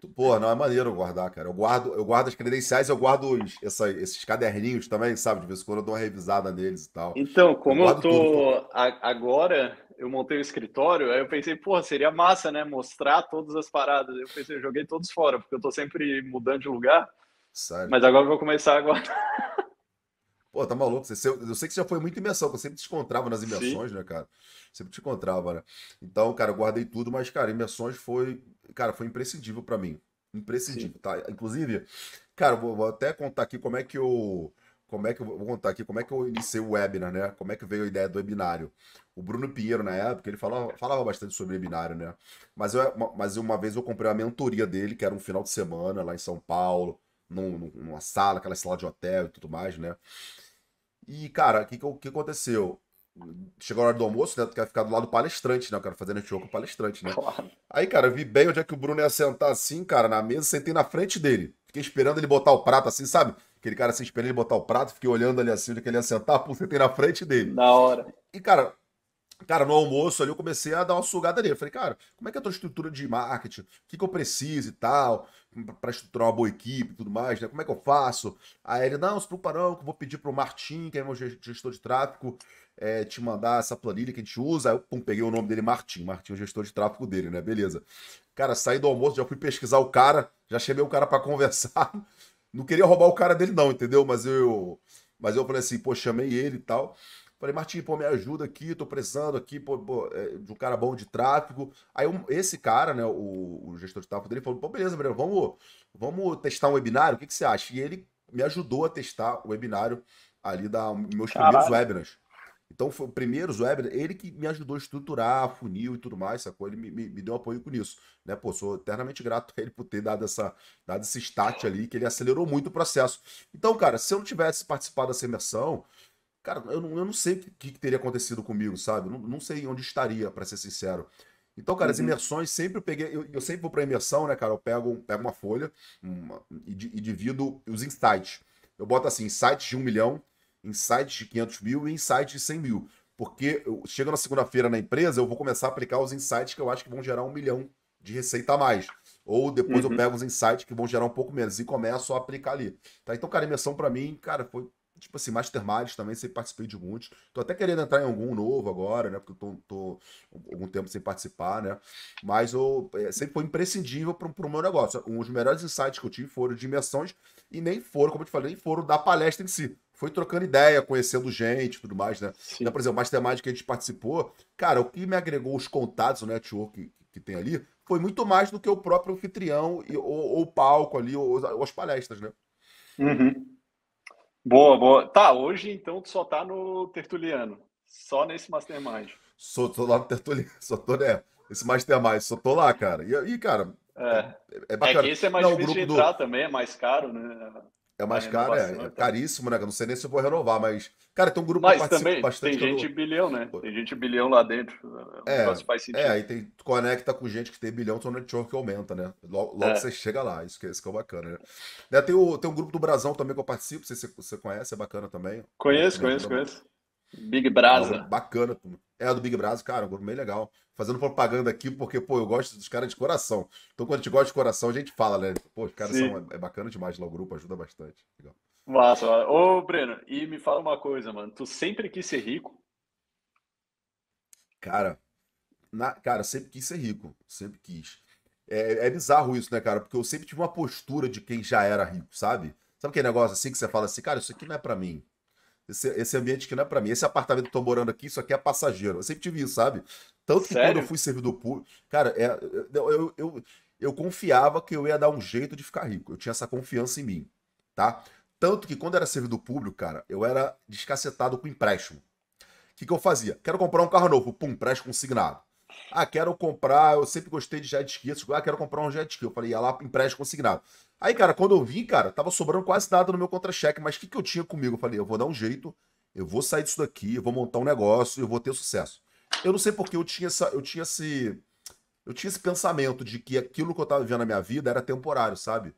Tu, porra, não é maneiro guardar, cara. Eu guardo, eu guardo as credenciais, eu guardo os, essa, esses caderninhos também, sabe? De vez em quando eu dou uma revisada neles e tal. Então, como eu, eu tô tudo, agora, eu montei o escritório, aí eu pensei, porra, seria massa, né? Mostrar todas as paradas. Eu pensei, eu joguei todos fora, porque eu tô sempre mudando de lugar. Sério? Mas agora eu vou começar agora. Pô, tá maluco. Você, eu sei que você já foi muito imersão, porque eu sempre te encontrava nas imersões, Sim. né, cara? Sempre te encontrava, né? Então, cara, eu guardei tudo, mas, cara, imersões foi. Cara, foi imprescindível para mim. Imprescindível, Sim. tá? Inclusive, cara, vou, vou até contar aqui como é que eu como é que eu vou contar aqui, como é que eu iniciei o webinar, né? Como é que veio a ideia do webinário? O Bruno Pinheiro, na época, ele falava, falava bastante sobre webinário, né? Mas, eu, mas uma vez eu comprei a mentoria dele, que era um final de semana lá em São Paulo, num, numa sala, aquela sala de hotel e tudo mais, né? E, cara, o que, que, aconteceu? Chegou a hora do almoço, né? Tu quer ficar do lado do palestrante, né? Eu quero fazer network com o palestrante, né? Aí, cara, eu vi bem onde é que o Bruno ia sentar assim, cara, na mesa, sentei na frente dele. Fiquei esperando ele botar o prato assim, sabe? Aquele cara se assim, esperando ele botar o prato, fiquei olhando ali assim, onde é ele ia sentar, a pulseira na frente dele. Na hora. E, cara, Cara, no almoço ali eu comecei a dar uma sugada nele. Eu falei, cara, como é que é a tua estrutura de marketing? O que, que eu preciso e tal? para estruturar uma boa equipe e tudo mais, né? Como é que eu faço? Aí ele, não, se preocupa não, que eu vou pedir pro Martim, que é meu gestor de tráfego, é, te mandar essa planilha que a gente usa. Aí eu pum, peguei o nome dele, Martim. Martim é o gestor de tráfego dele, né? Beleza. Cara, saí do almoço, já fui pesquisar o cara, já chamei o cara para [LAUGHS] conversar. Não queria roubar o cara dele, não, entendeu? Mas eu. Mas eu falei assim, pô, chamei ele e tal. Falei, Martim, pô, me ajuda aqui, tô precisando aqui, pô, pô é, de um cara bom de tráfego. Aí um, esse cara, né, o, o, gestor de tráfego dele, falou, pô, beleza, Breno, vamos, vamos testar um webinário, o que, que você acha? E ele me ajudou a testar o webinário ali da meus primeiros webinars. Então, foi o primeiro, o Weber, ele que me ajudou a estruturar, funil e tudo mais, sacou? Ele me, me, me deu apoio com isso, né? Pô, sou eternamente grato a ele por ter dado, essa, dado esse start ali, que ele acelerou muito o processo. Então, cara, se eu não tivesse participado dessa imersão, cara, eu não, eu não sei o que, que, teria acontecido comigo, sabe? Não, não sei onde estaria, para ser sincero. Então, cara, uhum. as imersões sempre eu peguei. Eu, eu, sempre vou pra imersão, né, cara? Eu pego, pego uma folha uma, e, e divido os insights. Eu boto assim, insights de um milhão, em sites de 500 mil e em sites de 100 mil. Porque chega na segunda-feira na empresa, eu vou começar a aplicar os insights que eu acho que vão gerar um milhão de receita a mais. Ou depois uhum. eu pego os insights que vão gerar um pouco menos e começo a aplicar ali. Tá? Então, cara, imersão para mim, cara, foi Tipo assim, Masterminds também sempre participei de muitos. Tô até querendo entrar em algum novo agora, né? Porque eu tô, tô algum tempo sem participar, né? Mas eu, é, sempre foi imprescindível para o meu negócio. Um dos melhores insights que eu tive foram de imersões e nem foram, como eu te falei, nem foram da palestra em si. Foi trocando ideia, conhecendo gente tudo mais, né? Então, por exemplo, o Mastermind que a gente participou, cara, o que me agregou os contatos, o network que tem ali, foi muito mais do que o próprio anfitrião ou, o palco ali, ou, ou as palestras, né? Uhum. Boa, boa. Tá, hoje então tu só tá no Tertuliano. Só nesse Mastermind. Só tô lá no Tertuliano, [LAUGHS] só tô né, nesse Mastermind, só tô lá, cara. E, e cara, é, é, é bacana. É que esse é mais Não, difícil de entrar do... também, é mais caro, né? É mais é, caro, é, é, caríssimo, né? Não sei nem se eu vou renovar, mas. Cara, tem um grupo mas que também bastante. Tem gente bilhão, né? Tem gente bilhão lá dentro. É, é, é faz É, aí tem, conecta com gente que tem bilhão, seu network aumenta, né? Logo, logo é. você chega lá, isso que, isso que é bacana, né? Tem, o, tem um grupo do Brasão também que eu participo, você, você conhece, é bacana também. Conheço, conheço, conheço. Big Brasa. bacana, pô. É, do Big Brasa, cara, um grupo bem legal. Fazendo propaganda aqui, porque, pô, eu gosto dos caras de coração. Então, quando a gente gosta de coração, a gente fala, né? Pô, os caras são. É bacana demais lá o grupo, ajuda bastante. Legal. Massa, Ô, Breno, e me fala uma coisa, mano. Tu sempre quis ser rico? Cara, na, cara, sempre quis ser rico. Sempre quis. É, é bizarro isso, né, cara? Porque eu sempre tive uma postura de quem já era rico, sabe? Sabe aquele negócio assim que você fala assim, cara, isso aqui não é para mim. Esse, esse ambiente que não é para mim. Esse apartamento que eu tô morando aqui, isso aqui é passageiro. Eu sempre tive isso, sabe? Tanto que quando eu fui servidor público. Cara, é, eu, eu, eu, eu confiava que eu ia dar um jeito de ficar rico. Eu tinha essa confiança em mim, tá? Tanto que quando era servidor público, cara, eu era descacetado com empréstimo. O que, que eu fazia? Quero comprar um carro novo, pum, empréstimo consignado. Ah, quero comprar, eu sempre gostei de jet ski, ah, quero comprar um jet ski. Eu falei, ia lá, empréstimo consignado. Aí, cara, quando eu vim, cara, tava sobrando quase nada no meu contra-cheque, mas o que, que eu tinha comigo? Eu falei, eu vou dar um jeito, eu vou sair disso daqui, eu vou montar um negócio, eu vou ter sucesso. Eu não sei porque eu tinha essa, eu tinha esse, eu tinha esse pensamento de que aquilo que eu tava vivendo na minha vida era temporário, sabe?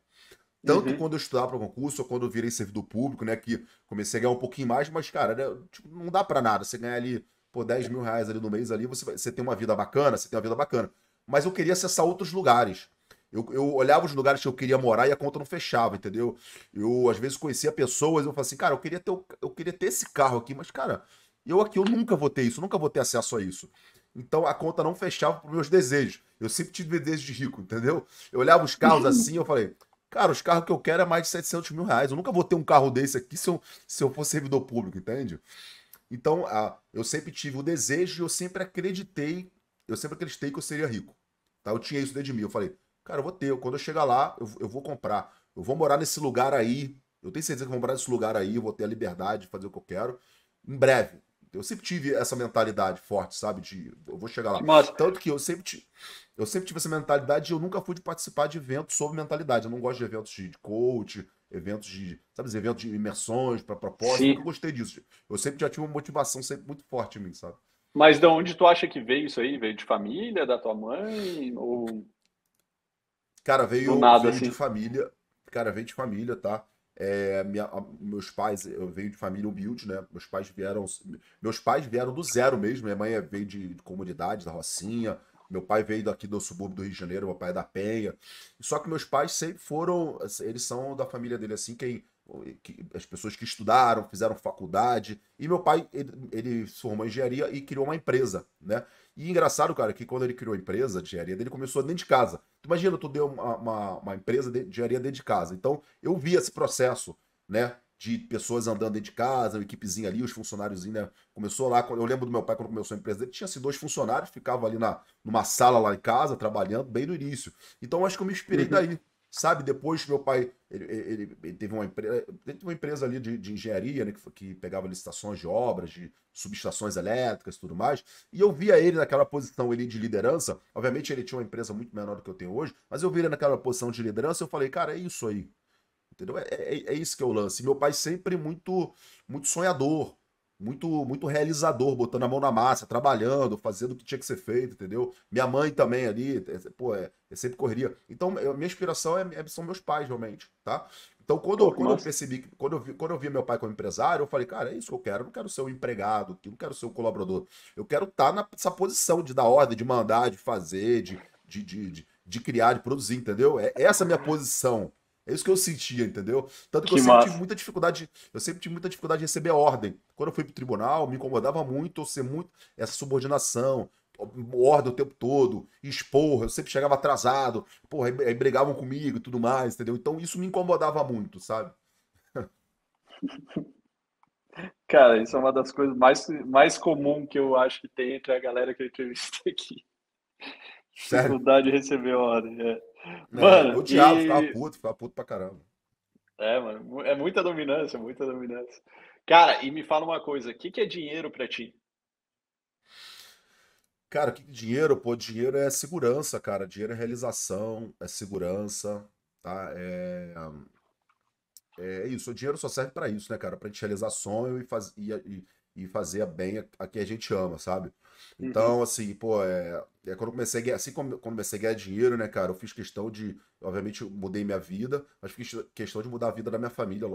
Tanto uhum. quando eu estudava para concurso, ou quando eu virei servidor público, né? Que comecei a ganhar um pouquinho mais, mas, cara, tipo, não dá para nada. Você ganhar ali, pô, 10 mil reais ali no mês ali, você, vai, você tem uma vida bacana, você tem uma vida bacana. Mas eu queria acessar outros lugares. Eu, eu olhava os lugares que eu queria morar e a conta não fechava, entendeu? Eu, às vezes, conhecia pessoas, e eu falava assim, cara, eu queria ter, eu queria ter esse carro aqui, mas, cara, eu aqui, eu nunca vou ter isso, nunca vou ter acesso a isso. Então a conta não fechava para meus desejos. Eu sempre tive desejos de rico, entendeu? Eu olhava os carros [LAUGHS] assim, eu falei, cara, os carros que eu quero é mais de 700 mil reais. Eu nunca vou ter um carro desse aqui se eu, se eu for servidor público, entende? Então a, eu sempre tive o desejo e eu sempre acreditei, eu sempre acreditei que eu seria rico. Tá? Eu tinha isso dentro de mim. Eu falei, Cara, eu vou ter. Quando eu chegar lá, eu, eu vou comprar. Eu vou morar nesse lugar aí. Eu tenho certeza que eu vou morar nesse lugar aí. Eu vou ter a liberdade de fazer o que eu quero. Em breve. Eu sempre tive essa mentalidade forte, sabe? De eu vou chegar lá. Tanto que eu sempre, tive, eu sempre tive essa mentalidade e eu nunca fui de participar de eventos sobre mentalidade. Eu não gosto de eventos de coach, eventos de, sabe, eventos de imersões para propósito. Eu gostei disso. Eu sempre já tive uma motivação sempre muito forte em mim, sabe? Mas de onde tu acha que veio isso aí? Veio de família, da tua mãe? Ou Cara, veio, nada, veio assim. de família. Cara, veio de família, tá? É, minha, meus pais, eu venho de família humilde, né? Meus pais vieram. Meus pais vieram do zero mesmo. Minha mãe é, veio de comunidade, da Rocinha. Meu pai veio daqui do subúrbio do Rio de Janeiro, meu pai é da Penha. Só que meus pais sempre foram. Assim, eles são da família dele, assim, quem. Que, as pessoas que estudaram, fizeram faculdade. E meu pai, ele, ele formou engenharia e criou uma empresa, né? E engraçado, cara, que quando ele criou a empresa de engenharia dele, começou dentro de casa. Tu imagina, tu deu uma, uma, uma empresa de engenharia dentro de casa. Então, eu vi esse processo, né? de pessoas andando dentro de casa, uma equipezinha ali, os funcionários, né? Começou lá, eu lembro do meu pai quando começou a empresa dele, tinha assim, dois funcionários, ficava ali na, numa sala lá em casa, trabalhando, bem no início. Então acho que eu me inspirei uhum. daí, Sabe, depois meu pai ele, ele, ele teve, uma empresa, teve uma empresa ali de, de engenharia, né, que, que, pegava licitações de obras, de subestações elétricas e tudo mais. E eu via ele naquela posição ali de liderança. Obviamente ele tinha uma empresa muito menor do que eu tenho hoje, mas eu vi ele naquela posição de liderança e eu falei, cara, é isso aí. Entendeu? É, é, é isso que é o lance. meu pai sempre muito, muito sonhador, muito muito realizador, botando a mão na massa, trabalhando, fazendo o que tinha que ser feito, entendeu? Minha mãe também ali, é, é, pô, é, é sempre correria. Então, eu, é, minha inspiração é, são meus pais, realmente, tá? Então, quando, pô, quando eu percebi, que, quando eu, vi, quando eu vi meu pai como empresário, eu falei, cara, é isso que eu quero. Eu não quero ser um empregado, eu não quero ser um colaborador. Eu quero estar tá nessa posição de dar ordem, de mandar, de fazer, de, de, de, de, de criar, de produzir, entendeu? É essa minha posição, é isso que eu sentia, entendeu? Tanto que, que eu massa. sempre tive muita dificuldade, eu sempre tive muita dificuldade de receber ordem. Quando eu fui pro tribunal, me incomodava muito ser muito essa subordinação, ordem o tempo todo, expor. eu sempre chegava atrasado, porra, aí, aí brigavam comigo e tudo mais, entendeu? Então isso me incomodava muito, sabe? [LAUGHS] Cara, isso é uma das coisas mais, mais comum que eu acho que tem entre a galera que eu entrevistei aqui. Sério? Dificuldade de receber ordem, é. É, mano, o diabo e... ficava puto, ficava puto pra caramba. É, mano, é muita dominância, muita dominância. Cara, e me fala uma coisa, o que, que é dinheiro para ti? Cara, que dinheiro, pô, dinheiro é segurança, cara. Dinheiro é realização, é segurança, tá? É, é isso. O dinheiro só serve para isso, né, cara? Pra gente realizar sonho e, faz... e, e e fazer bem a, que a gente ama, sabe? Uhum. Então, uhum. assim, pô, é, é quando comecei, a, assim como comecei a ganhar dinheiro, né, cara, eu fiz questão de, obviamente, mudei minha vida, mas fiz questão de mudar a vida da minha família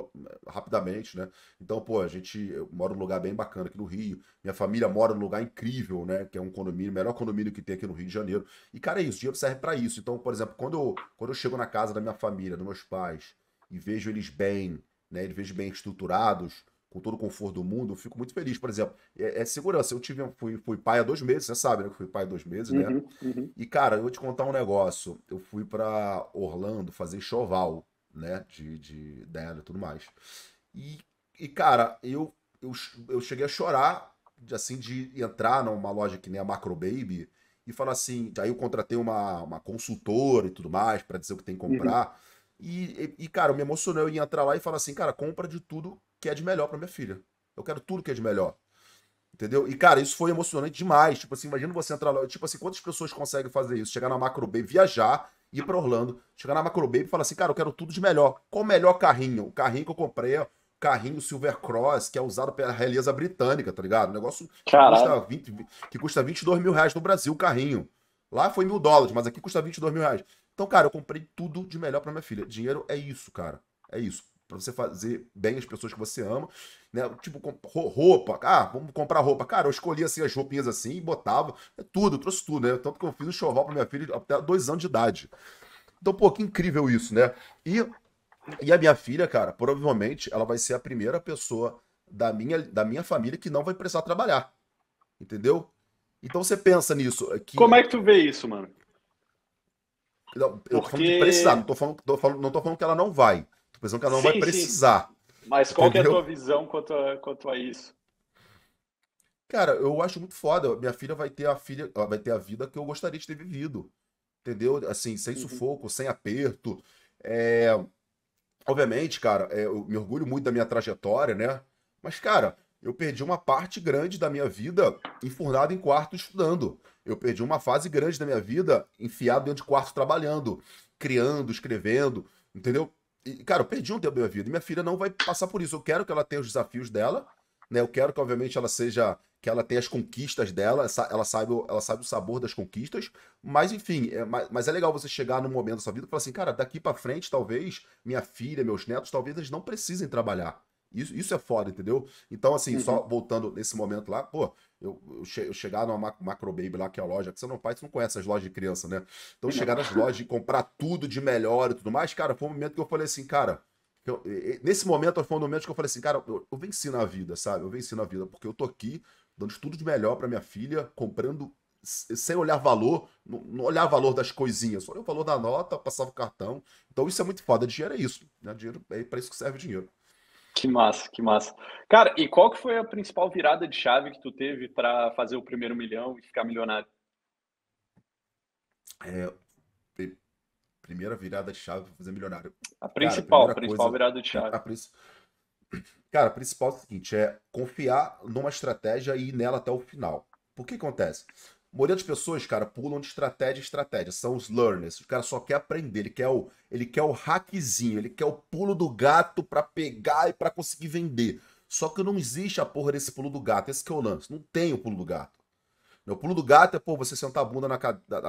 rapidamente, né? Então, pô, a gente, eu moro num lugar bem bacana aqui no Rio, minha família mora num lugar incrível, né, que é um condomínio, melhor condomínio que tem aqui no Rio de Janeiro. E, cara, é isso, o dinheiro serve para isso. Então, por exemplo, quando eu, quando eu chego na casa da minha família, dos meus pais, e vejo eles bem, né, eles vejo bem estruturados, com todo o conforto do mundo, eu fico muito feliz. Por exemplo, é, é segurança. Eu tive, fui, fui, pai há dois meses, você sabe, né? Que fui pai há dois meses, né? uhum, né? Uhum. E, cara, eu vou te contar um negócio. Eu fui para Orlando fazer choval, né? De, de dela e tudo mais. E, e cara, eu, eu, eu cheguei a chorar, assim, de entrar numa loja que nem a Macro Baby e falar assim. Aí eu contratei uma, uma consultora e tudo mais para dizer o que tem que uhum. comprar. Uhum. E, e, cara, eu me emocionei, eu ia entrar lá e falar assim, cara, compra de tudo que é de melhor para minha filha. Eu quero tudo que é de melhor. Entendeu? E, cara, isso foi emocionante demais. Tipo assim, imagina você entrar lá. Tipo assim, quantas pessoas conseguem fazer isso? Chegar na Macro Baby, viajar, ir pra Orlando, chegar na Macro Baby e falar assim, cara, eu quero tudo de melhor. Qual o melhor carrinho? O carrinho que eu comprei, é o carrinho Silver Cross, que é usado pela realeza britânica, tá ligado? Um negócio que custa, 20, que custa 22 mil reais no Brasil, o carrinho. Lá foi mil dólares, mas aqui custa 22 mil reais. Então, cara, eu comprei tudo de melhor para minha filha. Dinheiro é isso, cara. É isso. Pra você fazer bem as pessoas que você ama, né? Tipo, roupa. Ah, vamos comprar roupa. Cara, eu escolhi assim as roupinhas assim e botava. É tudo, eu trouxe tudo, né? Tanto que eu fiz um enxoval pra minha filha até dois anos de idade. Então, pô, que incrível isso, né? E, e a minha filha, cara, provavelmente ela vai ser a primeira pessoa da minha, da minha família que não vai precisar trabalhar. Entendeu? Então você pensa nisso. É que... Como é que tu vê isso, mano? Não, eu Porque... tô falando de precisar, não tô falando, tô falando, não tô falando que ela não vai. Tô pensando que ela não sim, vai precisar. Sim. Mas qual é a tua visão quanto a, quanto a isso? Cara, eu acho muito foda. Minha filha vai ter a filha, vai ter a vida que eu gostaria de ter vivido. Entendeu? Assim, sem uhum. sufoco, sem aperto. É... Obviamente, cara, é, eu me orgulho muito da minha trajetória, né? Mas, cara, eu perdi uma parte grande da minha vida enfurnado em quarto estudando. Eu perdi uma fase grande da minha vida enfiado dentro de quarto trabalhando, criando, escrevendo, entendeu? E, cara, eu perdi um tempo da minha vida. E minha filha não vai passar por isso. Eu quero que ela tenha os desafios dela, né? Eu quero que, obviamente, ela seja. que ela tenha as conquistas dela, ela sabe, ela sabe o sabor das conquistas. Mas, enfim, é, mas, mas é legal você chegar num momento da sua vida e falar assim, cara, daqui para frente, talvez minha filha, meus netos, talvez eles não precisem trabalhar. Isso, isso é foda, entendeu? Então, assim, uhum. só voltando nesse momento lá, pô, eu, eu, che eu chegar numa Macro Baby lá, que é a loja, que você não faz, você não conhece as lojas de criança, né? Então, chegar nas lojas e comprar tudo de melhor e tudo mais, cara, foi um momento que eu falei assim, cara, eu, nesse momento foi um momento que eu falei assim, cara, eu, eu venci na vida, sabe? Eu venci na vida, porque eu tô aqui dando tudo de melhor para minha filha, comprando sem olhar valor, não olhar valor das coisinhas, só olhar o valor da nota, passava o cartão. Então isso é muito foda. Dinheiro é isso, né? Dinheiro é para isso que serve o dinheiro. Que massa, que massa. Cara, e qual que foi a principal virada de chave que tu teve para fazer o primeiro milhão e ficar milionário? É, primeira virada de chave para fazer milionário. A principal, Cara, a principal coisa, virada de chave. É, a, a, Cara, a principal é o seguinte, é confiar numa estratégia e ir nela até o final. Por que acontece? A maioria das pessoas, cara, pulam de estratégia em estratégia. São os learners. O cara só quer aprender. Ele quer o, ele quer o hackzinho. Ele quer o pulo do gato para pegar e para conseguir vender. Só que não existe a porra desse pulo do gato. Esse que é o lance. Não tem o pulo do gato. O pulo do gato é, pô, você sentar a bunda na,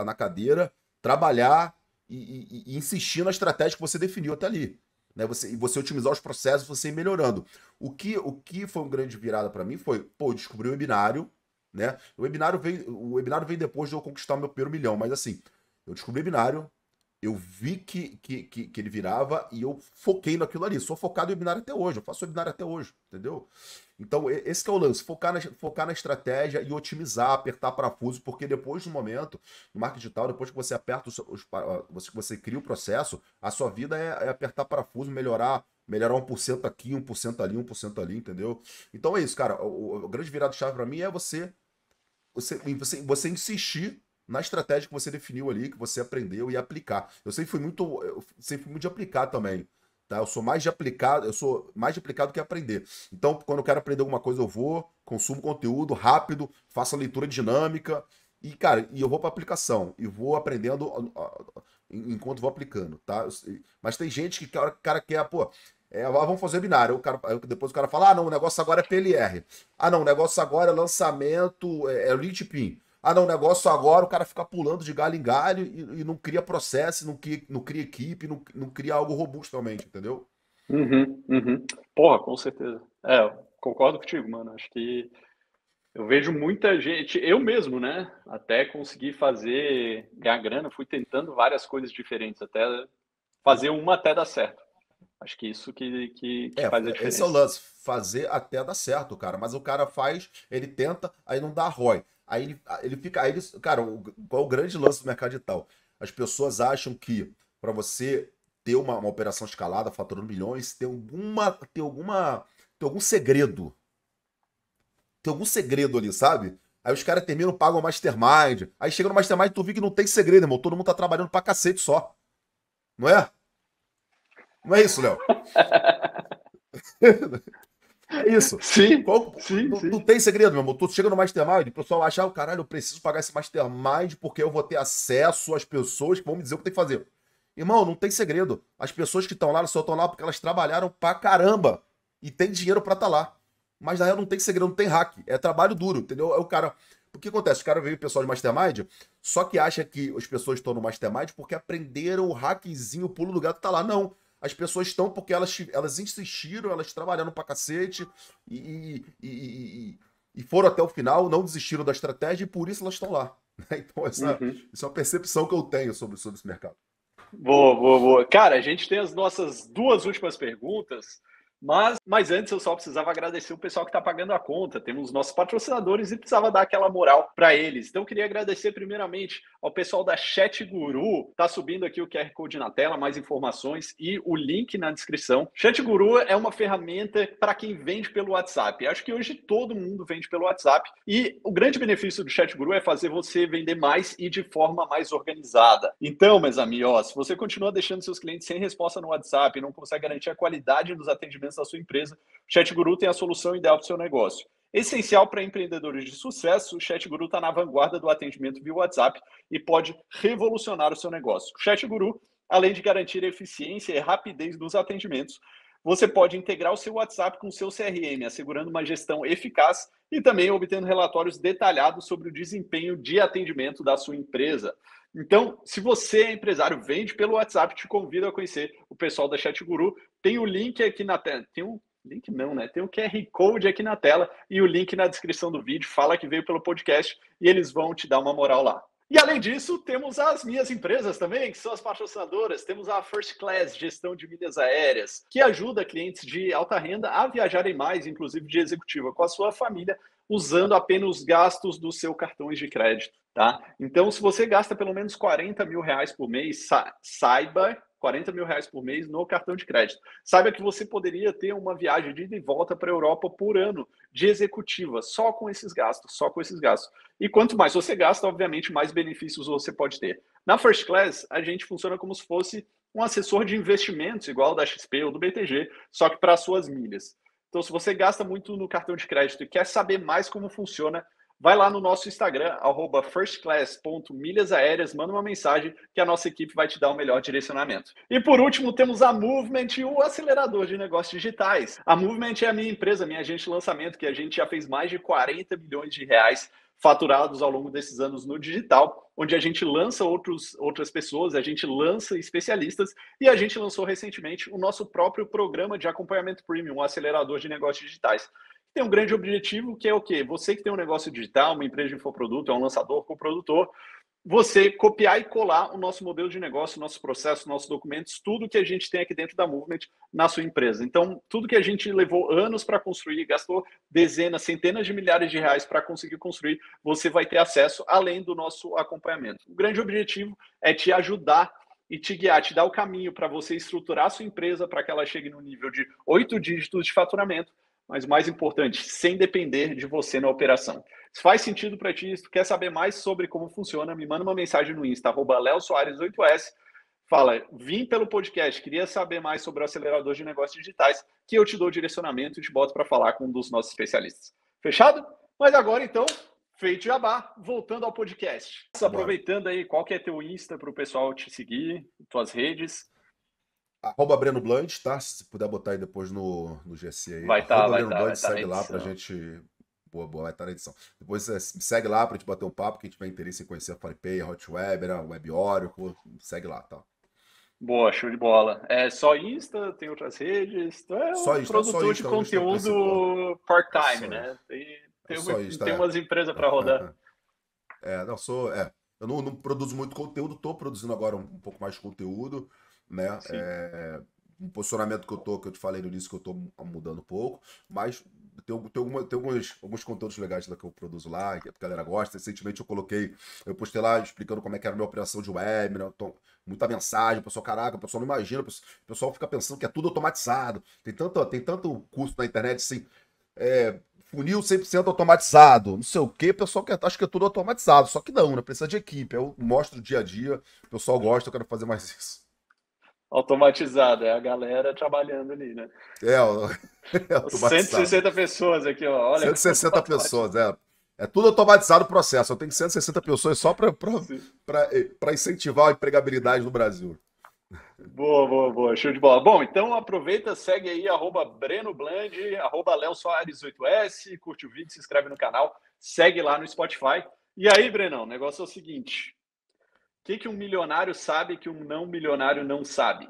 na cadeira, trabalhar e, e, e, insistir na estratégia que você definiu até ali. Né? Você, e você otimizar os processos, você ir melhorando. O que, o que foi uma grande virada para mim foi, pô, descobrir um binário né? O webinário veio, o webinário veio depois de eu conquistar o meu primeiro milhão, mas assim, eu descobri o webinário, eu vi que, que, que, que ele virava e eu foquei naquilo ali. Sou focado em webinário até hoje, eu faço webinário até hoje, entendeu? Então, esse é o lance, focar na, focar na estratégia e otimizar, apertar parafuso, porque depois do momento, no marketing digital, depois que você aperta, os, os, você, você cria o processo, a sua vida é, é apertar parafuso, melhorar melhorar 1% aqui, 1% ali, 1% ali, entendeu? Então é isso, cara. O, o grande virado chave para mim é você, você, você, você insistir na estratégia que você definiu ali, que você aprendeu e aplicar. Eu sempre fui muito, eu sempre fui muito de aplicar também. Tá? Eu sou mais de aplicar, eu sou mais de aplicar do que aprender. Então, quando eu quero aprender alguma coisa, eu vou, consumo conteúdo rápido, faço a leitura dinâmica e, cara, e eu vou para aplicação e vou aprendendo enquanto vou aplicando, tá? Mas tem gente que cara, cara quer, pô, é, ah, vamos fazer binário. O cara, depois o cara fala: ah, não, o negócio agora é PLR. Ah, não, o negócio agora é lançamento, é, é lead pin. Ah, não, o negócio agora o cara fica pulando de galho em galho e, e não cria processo, não cria, não cria equipe, não, não cria algo robusto realmente, entendeu? Uhum, uhum. Porra, com certeza. É, concordo contigo, mano. Acho que eu vejo muita gente, eu mesmo, né? Até conseguir fazer, ganhar grana, fui tentando várias coisas diferentes, até fazer uma até dar certo. Acho que é isso que, que, que é, faz a diferença. É, esse é o lance, fazer até dar certo, cara. Mas o cara faz, ele tenta, aí não dá ROI. Aí ele, ele fica. Aí ele, cara, o, qual é o grande lance do mercado tal As pessoas acham que para você ter uma, uma, operação escalada, faturando milhões, tem alguma. Tem alguma. Tem algum segredo. Tem algum segredo ali, sabe? Aí os caras terminam, pagam o mastermind. Aí chega no mastermind, tu vê que não tem segredo, irmão. Todo mundo tá trabalhando pra cacete só. Não é? Não é isso, Léo? é isso. Sim, Qual, sim, não, sim. tem segredo, meu amor. Tu chega no Mastermind, o pessoal acha, o ah, caralho, eu preciso pagar esse Mastermind porque eu vou ter acesso às pessoas que vão me dizer o que tem que fazer. Irmão, não tem segredo. As pessoas que estão lá só estão lá porque elas trabalharam pra caramba e tem dinheiro pra estar tá lá. Mas na real não tem segredo, não tem hack. É trabalho duro, entendeu? É o cara. O que acontece? O cara veio o pessoal de Mastermind, só que acha que as pessoas estão no Mastermind porque aprenderam o hackzinho, o pulo do gato tá lá. Não as pessoas estão porque elas, elas insistiram, elas trabalharam pra cacete e, e, e, e foram até o final, não desistiram da estratégia e por isso elas estão lá. [LAUGHS] Né? Então, essa, uhum. essa é uma percepção que eu tenho sobre, sobre esse mercado. Boa, boa, boa. Cara, a gente tem as nossas duas últimas perguntas. Mas, mas antes eu só precisava agradecer o pessoal que está pagando a conta. Temos nossos patrocinadores e precisava dar aquela moral para eles. Então queria agradecer primeiramente ao pessoal da Chat Guru. está subindo aqui o QR Code na tela, mais informações e o link na descrição. Chat Guru é uma ferramenta para quem vende pelo WhatsApp. Acho que hoje todo mundo vende pelo WhatsApp e o grande benefício do Chat Guru é fazer você vender mais e de forma mais organizada. Então, meus amigos, ó, se você continua deixando seus clientes sem resposta no WhatsApp, e não consegue garantir a qualidade dos atendimentos dentro da sua empresa. O Chat Guru tem a solução ideal para o seu negócio. Essencial para empreendedores de sucesso, o Chat Guru está na vanguarda do atendimento via WhatsApp e pode revolucionar o seu negócio. O Chat Guru, além de garantir eficiência e rapidez nos atendimentos, você pode integrar o seu WhatsApp com o seu CRM, assegurando uma gestão eficaz e também obtendo relatórios detalhados sobre o desempenho de atendimento da sua empresa. Então, se você é empresário, vende pelo WhatsApp, te convido a conhecer o pessoal da Chat Guru. Tem o link aqui na tela. Tem um link não, né? Tem o QR Code aqui na tela e o link na descrição do vídeo. Fala que veio pelo podcast e eles vão te dar uma moral lá. E além disso, temos as minhas empresas também, que são as patrocinadoras. Temos a First Class Gestão de Milhas Aéreas, que ajuda clientes de alta renda a viajarem mais, inclusive de executiva, com a sua família, usando apenas os gastos do seu cartões de crédito. Tá? Então, se você gasta pelo menos 40 mil reais por mês, sa saiba 40 mil reais por mês no cartão de crédito. Saiba que você poderia ter uma viagem de ida e volta para a Europa por ano de executiva, só com esses gastos, só com esses gastos. E quanto mais você gasta, obviamente, mais benefícios você pode ter. Na First Class, a gente funciona como se fosse um assessor de investimentos, igual da XP ou do BTG, só que para suas milhas. Então, se você gasta muito no cartão de crédito e quer saber mais como funciona, vai lá no nosso Instagram, arroba firstclass.milhasaéreas, manda uma mensagem que a nossa equipe vai te dar o melhor direcionamento. E por último, temos a Movement, o acelerador de negócios digitais. A Movement é a minha empresa, minha agente de lançamento, que a gente já fez mais de 40 bilhões de reais faturados ao longo desses anos no digital, onde a gente lança outros, outras pessoas, a gente lança especialistas e a gente lançou recentemente o nosso próprio programa de acompanhamento premium, um acelerador de negócios digitais tem um grande objetivo que é o quê? Você que tem um negócio digital, uma empresa de infoproduto, é um lançador, coprodutor, você copiar e colar o nosso modelo de negócio, nosso processo, nossos documentos, tudo que a gente tem aqui dentro da Movement na sua empresa. Então, tudo que a gente levou anos para construir, gastou dezenas, centenas de milhares de reais para conseguir construir, você vai ter acesso além do nosso acompanhamento. O grande objetivo é te ajudar e te guiar, te dar o caminho para você estruturar a sua empresa para que ela chegue no nível de oito dígitos de faturamento mas mais importante, sem depender de você na operação. Se faz sentido para ti, se quer saber mais sobre como funciona, me manda uma mensagem no Insta, arroba 8 s fala, vim pelo podcast, queria saber mais sobre o acelerador de negócios digitais, que eu te dou direcionamento e te boto para falar com um dos nossos especialistas. Fechado? Mas agora, então, feito jabá, voltando ao podcast. Aproveitando aí, qual que é teu Insta para o pessoal te seguir, tuas redes? Arroba Breno Blunt, tá? Se puder botar aí depois no, no GC aí. Vai estar, tá, vai Breno tá, Blunt, vai tá segue tá lá pra gente. Boa, boa, vai estar tá na edição. Depois é, segue lá pra gente bater um papo. Quem tiver interesse em conhecer a FirePay, a Hot Weber, a Web Oracle, segue lá, tá? Boa, show de bola. É só Insta, tem outras redes. É um só Insta, é produtor só né? Insta, de conteúdo part-time, é né? Tem, tem, é uma, Insta, tem é. umas empresas para rodar. É, não, sou. É, eu não, não, produzo muito conteúdo, tô produzindo agora um, um pouco mais de conteúdo né? É, um posicionamento que eu tô, que eu te falei no início, que eu tô mudando um pouco, mas tem, tem, alguma, tem alguns, alguns conteúdos legais lá que eu produzo lá, que a galera gosta. Recentemente eu coloquei, eu postei lá explicando como é que era a minha operação de web, né? Então, muita mensagem, o pessoal, caraca, o pessoal não imagina, o pessoal fica pensando que é tudo automatizado. Tem tanto, tem tanto curso na internet assim, é, funil 100% automatizado, não sei o que, o pessoal que acho que é tudo automatizado, só que não, né? Precisa de equipe. Eu mostro o dia a dia, o pessoal gosta, eu quero fazer mais [LAUGHS] isso automatizado, é a galera trabalhando ali, né? É, [LAUGHS] é 160 pessoas aqui, ó. Olha 160 pessoas, é. É tudo automatizado o processo. Eu tenho 160 pessoas só para eh, incentivar a empregabilidade no Brasil. Boa, boa, boa. Show de bola. Bom, então aproveita, segue aí, arroba Breno Bland, arroba Léo Soares 8S, curte o vídeo, se inscreve no canal, segue lá no Spotify. E aí, Brenão, o negócio é o seguinte: que, que um milionário sabe que um não milionário não sabe? O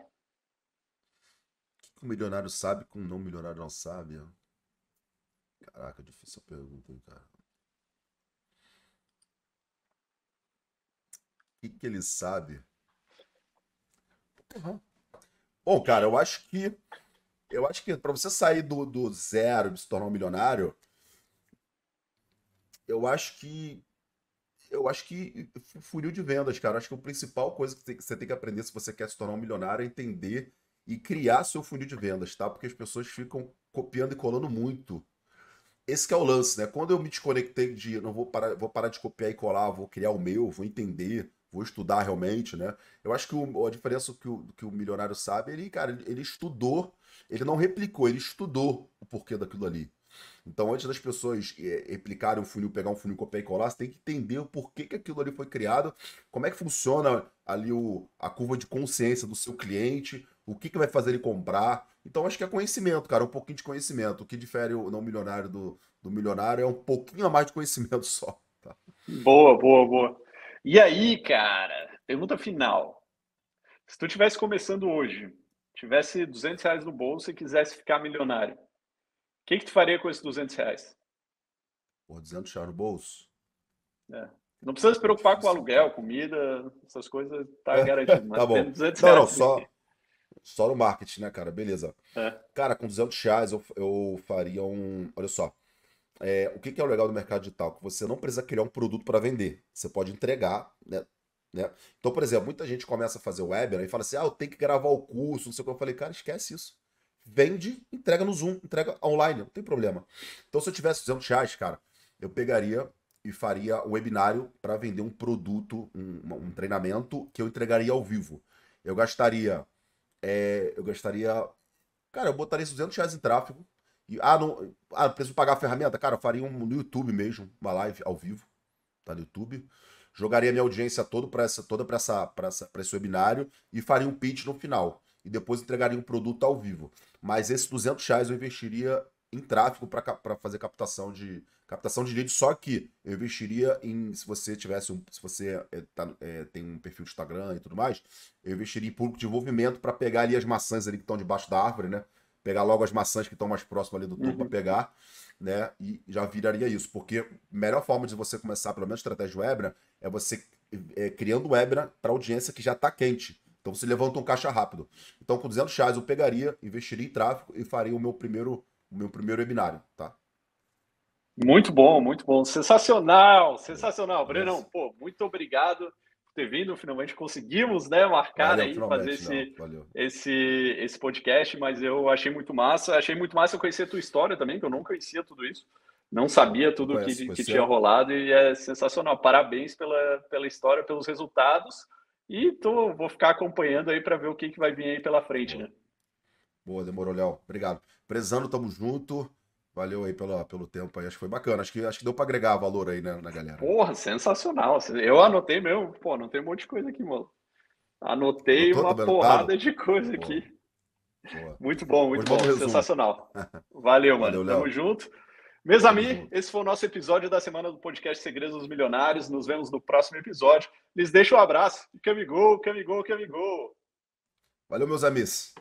que, que um milionário sabe que um não milionário não sabe? Caraca, difícil a pergunta, hein, cara. O que, que ele sabe? Uhum. Bom, cara, eu acho que. Eu acho que para você sair do, do zero e se tornar um milionário, eu acho que eu acho que funil de vendas, cara. Acho que a principal coisa que você tem que aprender se você quer se tornar um milionário é entender e criar seu funil de vendas, tá? Porque as pessoas ficam copiando e colando muito. Esse é o lance, né? Quando eu me desconectei de não vou parar, vou parar de copiar e colar, vou criar o meu, vou entender, vou estudar realmente, né? Eu acho que o, a diferença que o, que o milionário sabe, ele, cara, ele, ele estudou, ele não replicou, ele estudou o porquê daquilo ali. Então, antes das pessoas é, replicarem um funil, pegar um funil, copiar e colar, você tem que entender o porquê que aquilo ali foi criado, como é que funciona ali o, a curva de consciência do seu cliente, o que, que vai fazer ele comprar. Então, acho que é conhecimento, cara, é um pouquinho de conhecimento. O que difere o não milionário do, do milionário é um pouquinho a mais de conhecimento [LAUGHS] só. Tá? Boa, boa, boa. E aí, cara, pergunta final. Se tu tivesse começando hoje, tivesse 200 reais no bolso e quisesse ficar milionário, que, que tu faria com esses 200 reais? Pô, 200 reais no bolso? É. Não precisa se preocupar com aluguel, comida, essas coisas, tá [LAUGHS] garantido. tá bom. não, não, só, só no marketing, né, cara? Beleza. É. Cara, com 200 reais eu, eu faria um. Olha só. É, o que, que é o legal do mercado digital? Que você não precisa criar um produto para vender. Você pode entregar, né? né? Então, por exemplo, muita gente começa a fazer webinar e fala assim: ah, eu tenho que gravar o curso, não sei o que. Eu falei, cara, esquece isso vende, entrega no Zoom, entrega online, não tem problema. Então, se eu tivesse 200 reais, cara, eu pegaria e faria o webinário para vender um produto, um, um, treinamento que eu entregaria ao vivo. Eu gastaria, é, eu gastaria, cara, eu botaria 200 reais em tráfego. E, ah, não, ah, preciso pagar a ferramenta? Cara, eu faria um no YouTube mesmo, uma live ao vivo, tá no YouTube jogaria minha audiência essa, toda para essa, pra essa, esse webinário e faria um pitch no final e depois entregaria um produto ao vivo. Mas esses 200 reais eu investiria em tráfego para fazer captação de captação de leads, só que eu investiria em se você tivesse um, se você é, tá, é, tem um perfil de Instagram e tudo mais, eu investiria em público de envolvimento para pegar ali as maçãs ali que estão debaixo da árvore, né? Pegar logo as maçãs que estão mais próximas ali do topo uhum. para pegar, né? E já viraria isso, porque a melhor forma de você começar, pelo menos estratégia webra, né? é você é, criando webra né? para audiência que já está quente. Então você levanta um caixa rápido. Então com 200 reais eu pegaria, investiria em tráfego e faria o meu primeiro, o meu primeiro webinário, tá? Muito bom, muito bom. Sensacional, sensacional. Brenão, pô, muito obrigado por ter vindo, finalmente conseguimos, né, marcar Valeu, aí, né, fazer esse, esse, esse podcast, mas eu achei muito massa, achei muito massa eu conhecer a tua história também, que eu não conhecia tudo isso, não sabia tudo conheço, que, conheço. que tinha rolado e é sensacional, parabéns pela, pela história, pelos resultados e tô, vou ficar acompanhando aí para ver o que, que vai vir aí pela frente, né? Boa, demorou, Léo. Obrigado. Prezando, tamo junto. Valeu aí pelo, pelo tempo aí, acho que foi bacana. Acho que, acho que deu para agregar valor aí né, na galera. Porra, sensacional. Eu anotei mesmo, pô, anotei um monte de coisa aqui, mano. Anotei uma tá porrada de coisa Boa. aqui. Boa. Muito bom, muito bom. Sensacional. [LAUGHS] Valeu, mano. Valeu, Tamo junto. Meus tá amigos, esse foi o nosso episódio da semana do podcast Segredos dos Milionários. Nos vemos no próximo episódio. Lhes deixo um abraço. Camigol, camigol, camigol. Valeu, meus amigos.